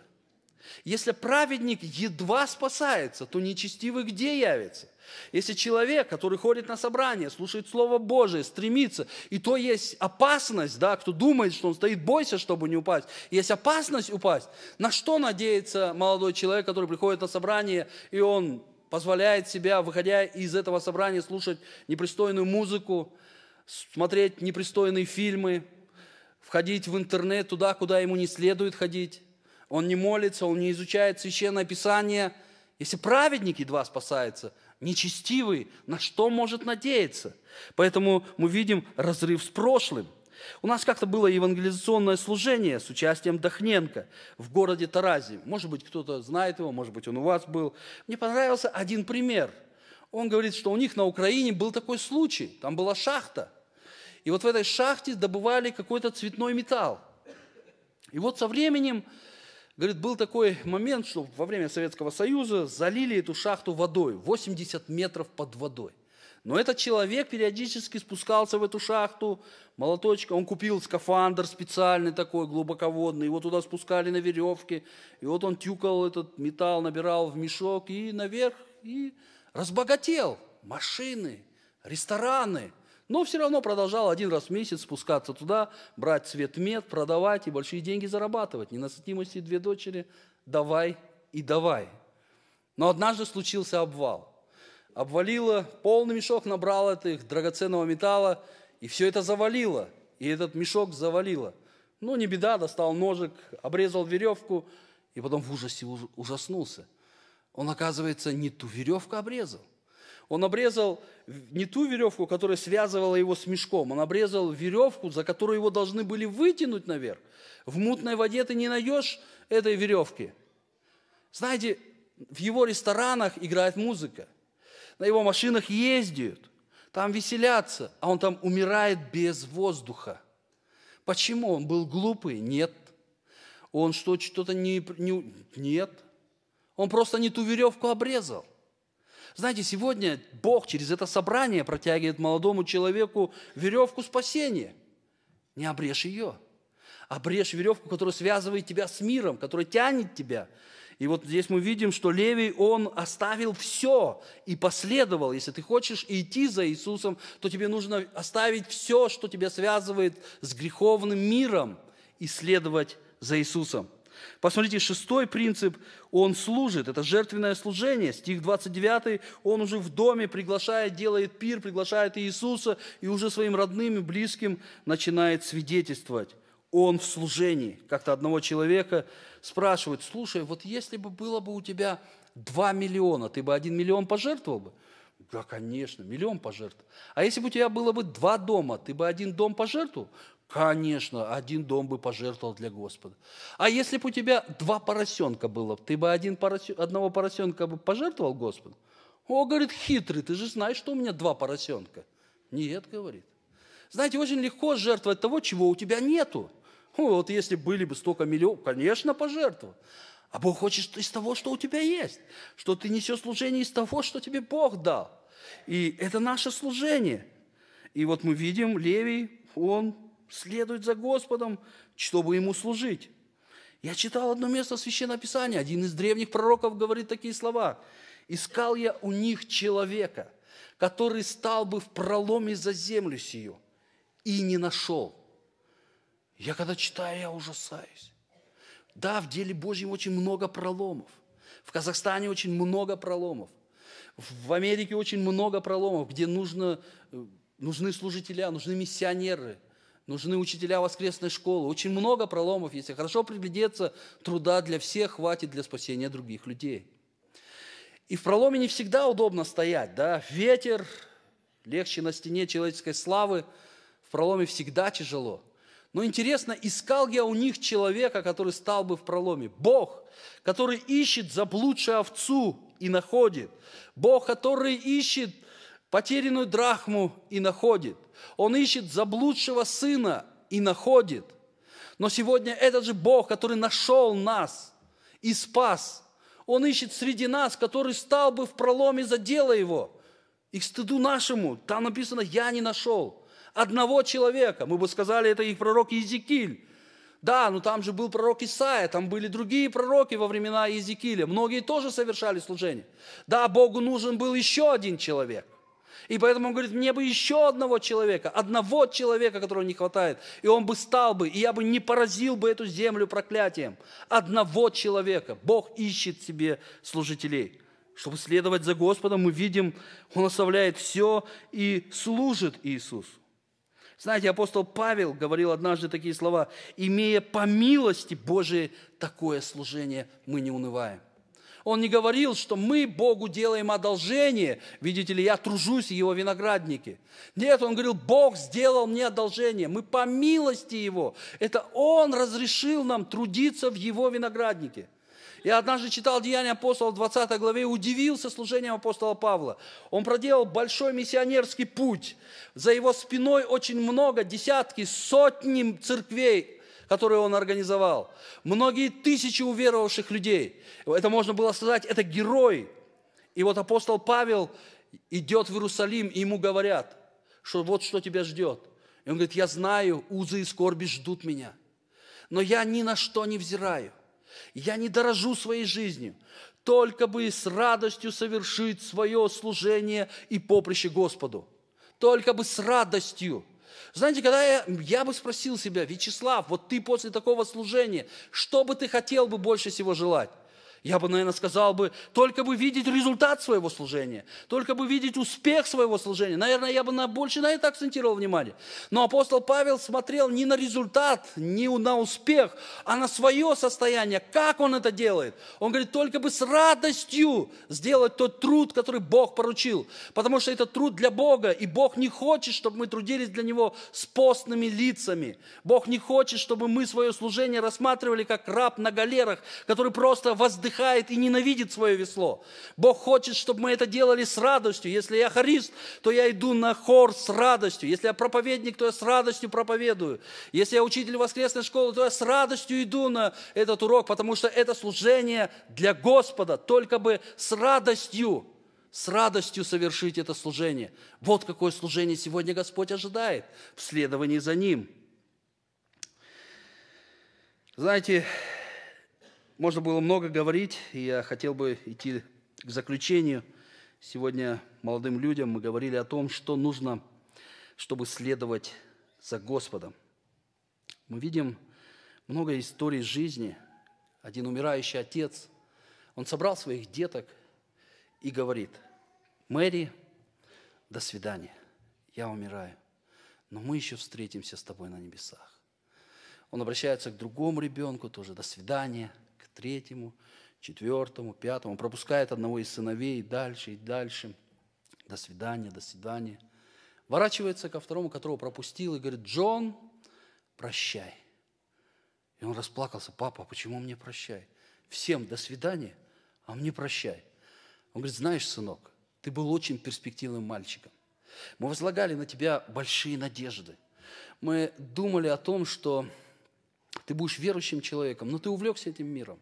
[SPEAKER 1] Если праведник едва спасается, то нечестивый где явится? Если человек, который ходит на собрание, слушает Слово Божие, стремится, и то есть опасность, да, кто думает, что он стоит, бойся, чтобы не упасть. Есть опасность упасть. На что надеется молодой человек, который приходит на собрание, и он позволяет себя, выходя из этого собрания, слушать непристойную музыку, смотреть непристойные фильмы, входить в интернет туда, куда ему не следует ходить, он не молится, он не изучает Священное Писание. Если праведник едва спасается, нечестивый, на что может надеяться? Поэтому мы видим разрыв с прошлым. У нас как-то было евангелизационное служение с участием Дохненко в городе Таразе. Может быть, кто-то знает его, может быть, он у вас был. Мне понравился один пример. Он говорит, что у них на Украине был такой случай. Там была шахта. И вот в этой шахте добывали какой-то цветной металл. И вот со временем Говорит, был такой момент, что во время Советского Союза залили эту шахту водой, 80 метров под водой. Но этот человек периодически спускался в эту шахту, молоточка, он купил скафандр специальный такой, глубоководный, его туда спускали на веревке, и вот он тюкал этот металл, набирал в мешок и наверх, и разбогател. Машины, рестораны – но все равно продолжал один раз в месяц спускаться туда, брать цвет мед, продавать и большие деньги зарабатывать. Ненасытимости две дочери давай и давай. Но однажды случился обвал. Обвалило, полный мешок набрал этих драгоценного металла, и все это завалило, и этот мешок завалило. Ну, не беда, достал ножик, обрезал веревку, и потом в ужасе ужаснулся. Он, оказывается, не ту веревку обрезал. Он обрезал не ту веревку, которая связывала его с мешком, он обрезал веревку, за которую его должны были вытянуть наверх. В мутной воде ты не найдешь этой веревки. Знаете, в его ресторанах играет музыка, на его машинах ездят, там веселятся, а он там умирает без воздуха. Почему? Он был глупый? Нет. Он что, что-то не, не... Нет. Он просто не ту веревку обрезал. Знаете, сегодня Бог через это собрание протягивает молодому человеку веревку спасения. Не обрежь ее. Обрежь веревку, которая связывает тебя с миром, которая тянет тебя. И вот здесь мы видим, что Левий, он оставил все и последовал. Если ты хочешь идти за Иисусом, то тебе нужно оставить все, что тебя связывает с греховным миром, и следовать за Иисусом. Посмотрите, шестой принцип, он служит, это жертвенное служение. Стих 29, он уже в доме приглашает, делает пир, приглашает Иисуса и уже своим родным и близким начинает свидетельствовать. Он в служении. Как-то одного человека спрашивают, слушай, вот если бы было бы у тебя 2 миллиона, ты бы 1 миллион пожертвовал бы? Да, конечно, миллион пожертвовал. А если бы у тебя было бы два дома, ты бы один дом пожертвовал? Конечно, один дом бы пожертвовал для Господа. А если бы у тебя два поросенка было, ты бы один поросен, одного поросенка бы пожертвовал Господу? О, говорит, хитрый, ты же знаешь, что у меня два поросенка. Нет, говорит. Знаете, очень легко жертвовать того, чего у тебя нету. О, ну, вот если были бы столько миллионов, конечно, пожертвовал. А Бог хочет из того, что у тебя есть, что ты несешь служение из того, что тебе Бог дал. И это наше служение. И вот мы видим, Левий, он следовать за Господом, чтобы ему служить. Я читал одно место Священного Писания, один из древних пророков говорит такие слова. «Искал я у них человека, который стал бы в проломе за землю сию, и не нашел». Я когда читаю, я ужасаюсь. Да, в деле Божьем очень много проломов. В Казахстане очень много проломов. В Америке очень много проломов, где нужно, э, нужны служителя, а нужны миссионеры – Нужны учителя воскресной школы. Очень много проломов. Если хорошо приглядеться, труда для всех хватит для спасения других людей. И в проломе не всегда удобно стоять. Да? Ветер, легче на стене человеческой славы. В проломе всегда тяжело. Но интересно, искал я у них человека, который стал бы в проломе. Бог, который ищет заблудшую овцу и находит. Бог, который ищет потерянную драхму и находит. Он ищет заблудшего сына и находит. Но сегодня этот же Бог, который нашел нас и спас, Он ищет среди нас, который стал бы в проломе за дело Его. И к стыду нашему, там написано, я не нашел одного человека. Мы бы сказали, это их пророк Иезекииль. Да, но там же был пророк Исаия, там были другие пророки во времена Иезекииля. Многие тоже совершали служение. Да, Богу нужен был еще один человек – и поэтому он говорит, мне бы еще одного человека, одного человека, которого не хватает, и он бы стал бы, и я бы не поразил бы эту землю проклятием. Одного человека. Бог ищет себе служителей. Чтобы следовать за Господом, мы видим, он оставляет все и служит Иисусу. Знаете, апостол Павел говорил однажды такие слова, «Имея по милости Божией такое служение, мы не унываем». Он не говорил, что мы Богу делаем одолжение. Видите ли, я тружусь в его винограднике. Нет, он говорил, Бог сделал мне одолжение. Мы по милости его. Это он разрешил нам трудиться в его винограднике. Я однажды читал Деяния апостола в 20 главе и удивился служением апостола Павла. Он проделал большой миссионерский путь. За его спиной очень много, десятки, сотни церквей которые он организовал. Многие тысячи уверовавших людей. Это можно было сказать, это герой. И вот апостол Павел идет в Иерусалим, и ему говорят, что вот что тебя ждет. И он говорит, я знаю, узы и скорби ждут меня, но я ни на что не взираю. Я не дорожу своей жизнью, только бы с радостью совершить свое служение и поприще Господу. Только бы с радостью. Знаете, когда я, я бы спросил себя, Вячеслав, вот ты после такого служения, что бы ты хотел бы больше всего желать? Я бы, наверное, сказал бы, только бы видеть результат своего служения, только бы видеть успех своего служения. Наверное, я бы на, больше на это акцентировал внимание. Но апостол Павел смотрел не на результат, не на успех, а на свое состояние, как он это делает. Он говорит, только бы с радостью сделать тот труд, который Бог поручил, потому что это труд для Бога, и Бог не хочет, чтобы мы трудились для Него с постными лицами. Бог не хочет, чтобы мы свое служение рассматривали как раб на галерах, который просто воздыхает насыхает и ненавидит свое весло. Бог хочет, чтобы мы это делали с радостью. Если я хорист, то я иду на хор с радостью. Если я проповедник, то я с радостью проповедую. Если я учитель воскресной школы, то я с радостью иду на этот урок, потому что это служение для Господа, только бы с радостью с радостью совершить это служение. Вот какое служение сегодня Господь ожидает в следовании за Ним. Знаете, можно было много говорить, и я хотел бы идти к заключению. Сегодня молодым людям мы говорили о том, что нужно, чтобы следовать за Господом. Мы видим много историй жизни. Один умирающий отец, он собрал своих деток и говорит, Мэри, до свидания, я умираю, но мы еще встретимся с тобой на небесах. Он обращается к другому ребенку тоже, до свидания – третьему, четвертому, пятому, пропускает одного из сыновей дальше, и дальше. До свидания, до свидания. Ворачивается ко второму, которого пропустил, и говорит, Джон, прощай. И он расплакался, папа, а почему мне прощай? Всем до свидания, а мне прощай. Он говорит, знаешь, сынок, ты был очень перспективным мальчиком. Мы возлагали на тебя большие надежды. Мы думали о том, что ты будешь верующим человеком, но ты увлекся этим миром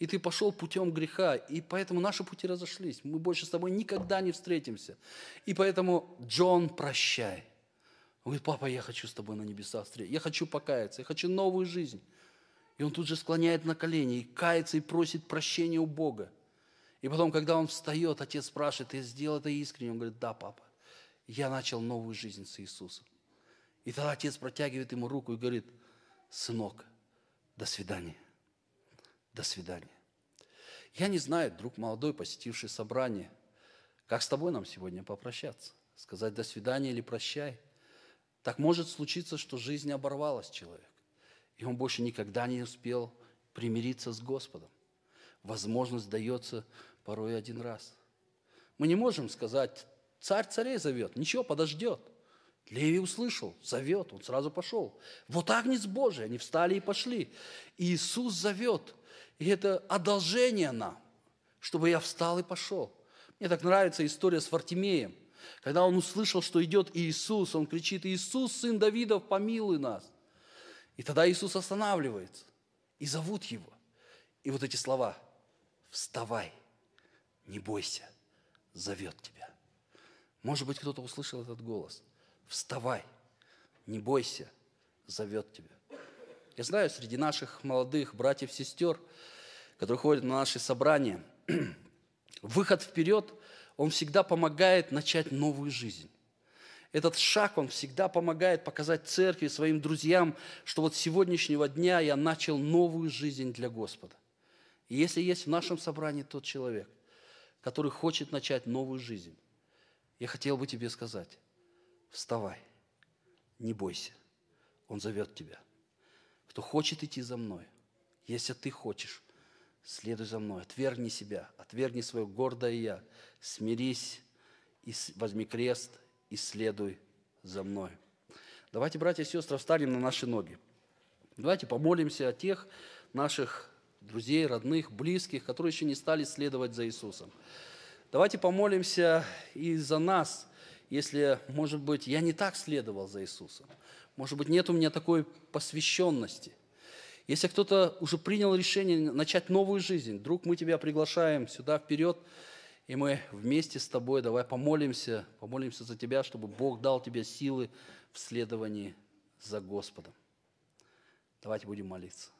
[SPEAKER 1] и ты пошел путем греха, и поэтому наши пути разошлись, мы больше с тобой никогда не встретимся. И поэтому, Джон, прощай. Он говорит, папа, я хочу с тобой на небеса встретиться, я хочу покаяться, я хочу новую жизнь. И он тут же склоняет на колени, и кается, и просит прощения у Бога. И потом, когда он встает, отец спрашивает, ты сделал это искренне? Он говорит, да, папа, я начал новую жизнь с Иисусом. И тогда отец протягивает ему руку и говорит, сынок, до свидания. До свидания. Я не знаю, друг молодой, посетивший собрание, как с тобой нам сегодня попрощаться? Сказать «до свидания» или «прощай»? Так может случиться, что жизнь оборвалась человек, и он больше никогда не успел примириться с Господом. Возможность дается порой один раз. Мы не можем сказать «царь царей зовет», ничего, подождет. Леви услышал, зовет, он сразу пошел. Вот агнец Божий, они встали и пошли. И Иисус зовет – и это одолжение нам, чтобы я встал и пошел. Мне так нравится история с Фартимеем. Когда он услышал, что идет Иисус, он кричит, «Иисус, сын Давидов, помилуй нас!» И тогда Иисус останавливается и зовут его. И вот эти слова «Вставай, не бойся, зовет тебя». Может быть, кто-то услышал этот голос. «Вставай, не бойся, зовет тебя». Я знаю, среди наших молодых братьев, сестер, которые ходят на наши собрания, выход вперед, он всегда помогает начать новую жизнь. Этот шаг, он всегда помогает показать церкви, своим друзьям, что вот с сегодняшнего дня я начал новую жизнь для Господа. И если есть в нашем собрании тот человек, который хочет начать новую жизнь, я хотел бы тебе сказать, вставай, не бойся, он зовет тебя – кто хочет идти за мной, если ты хочешь, следуй за мной, отвергни себя, отвергни свое гордое «я», смирись, и возьми крест и следуй за мной. Давайте, братья и сестры, встанем на наши ноги. Давайте помолимся о тех наших друзей, родных, близких, которые еще не стали следовать за Иисусом. Давайте помолимся и за нас, если, может быть, я не так следовал за Иисусом – может быть, нет у меня такой посвященности. Если кто-то уже принял решение начать новую жизнь, друг, мы тебя приглашаем сюда вперед, и мы вместе с тобой давай помолимся, помолимся за тебя, чтобы Бог дал тебе силы в следовании за Господом. Давайте будем молиться.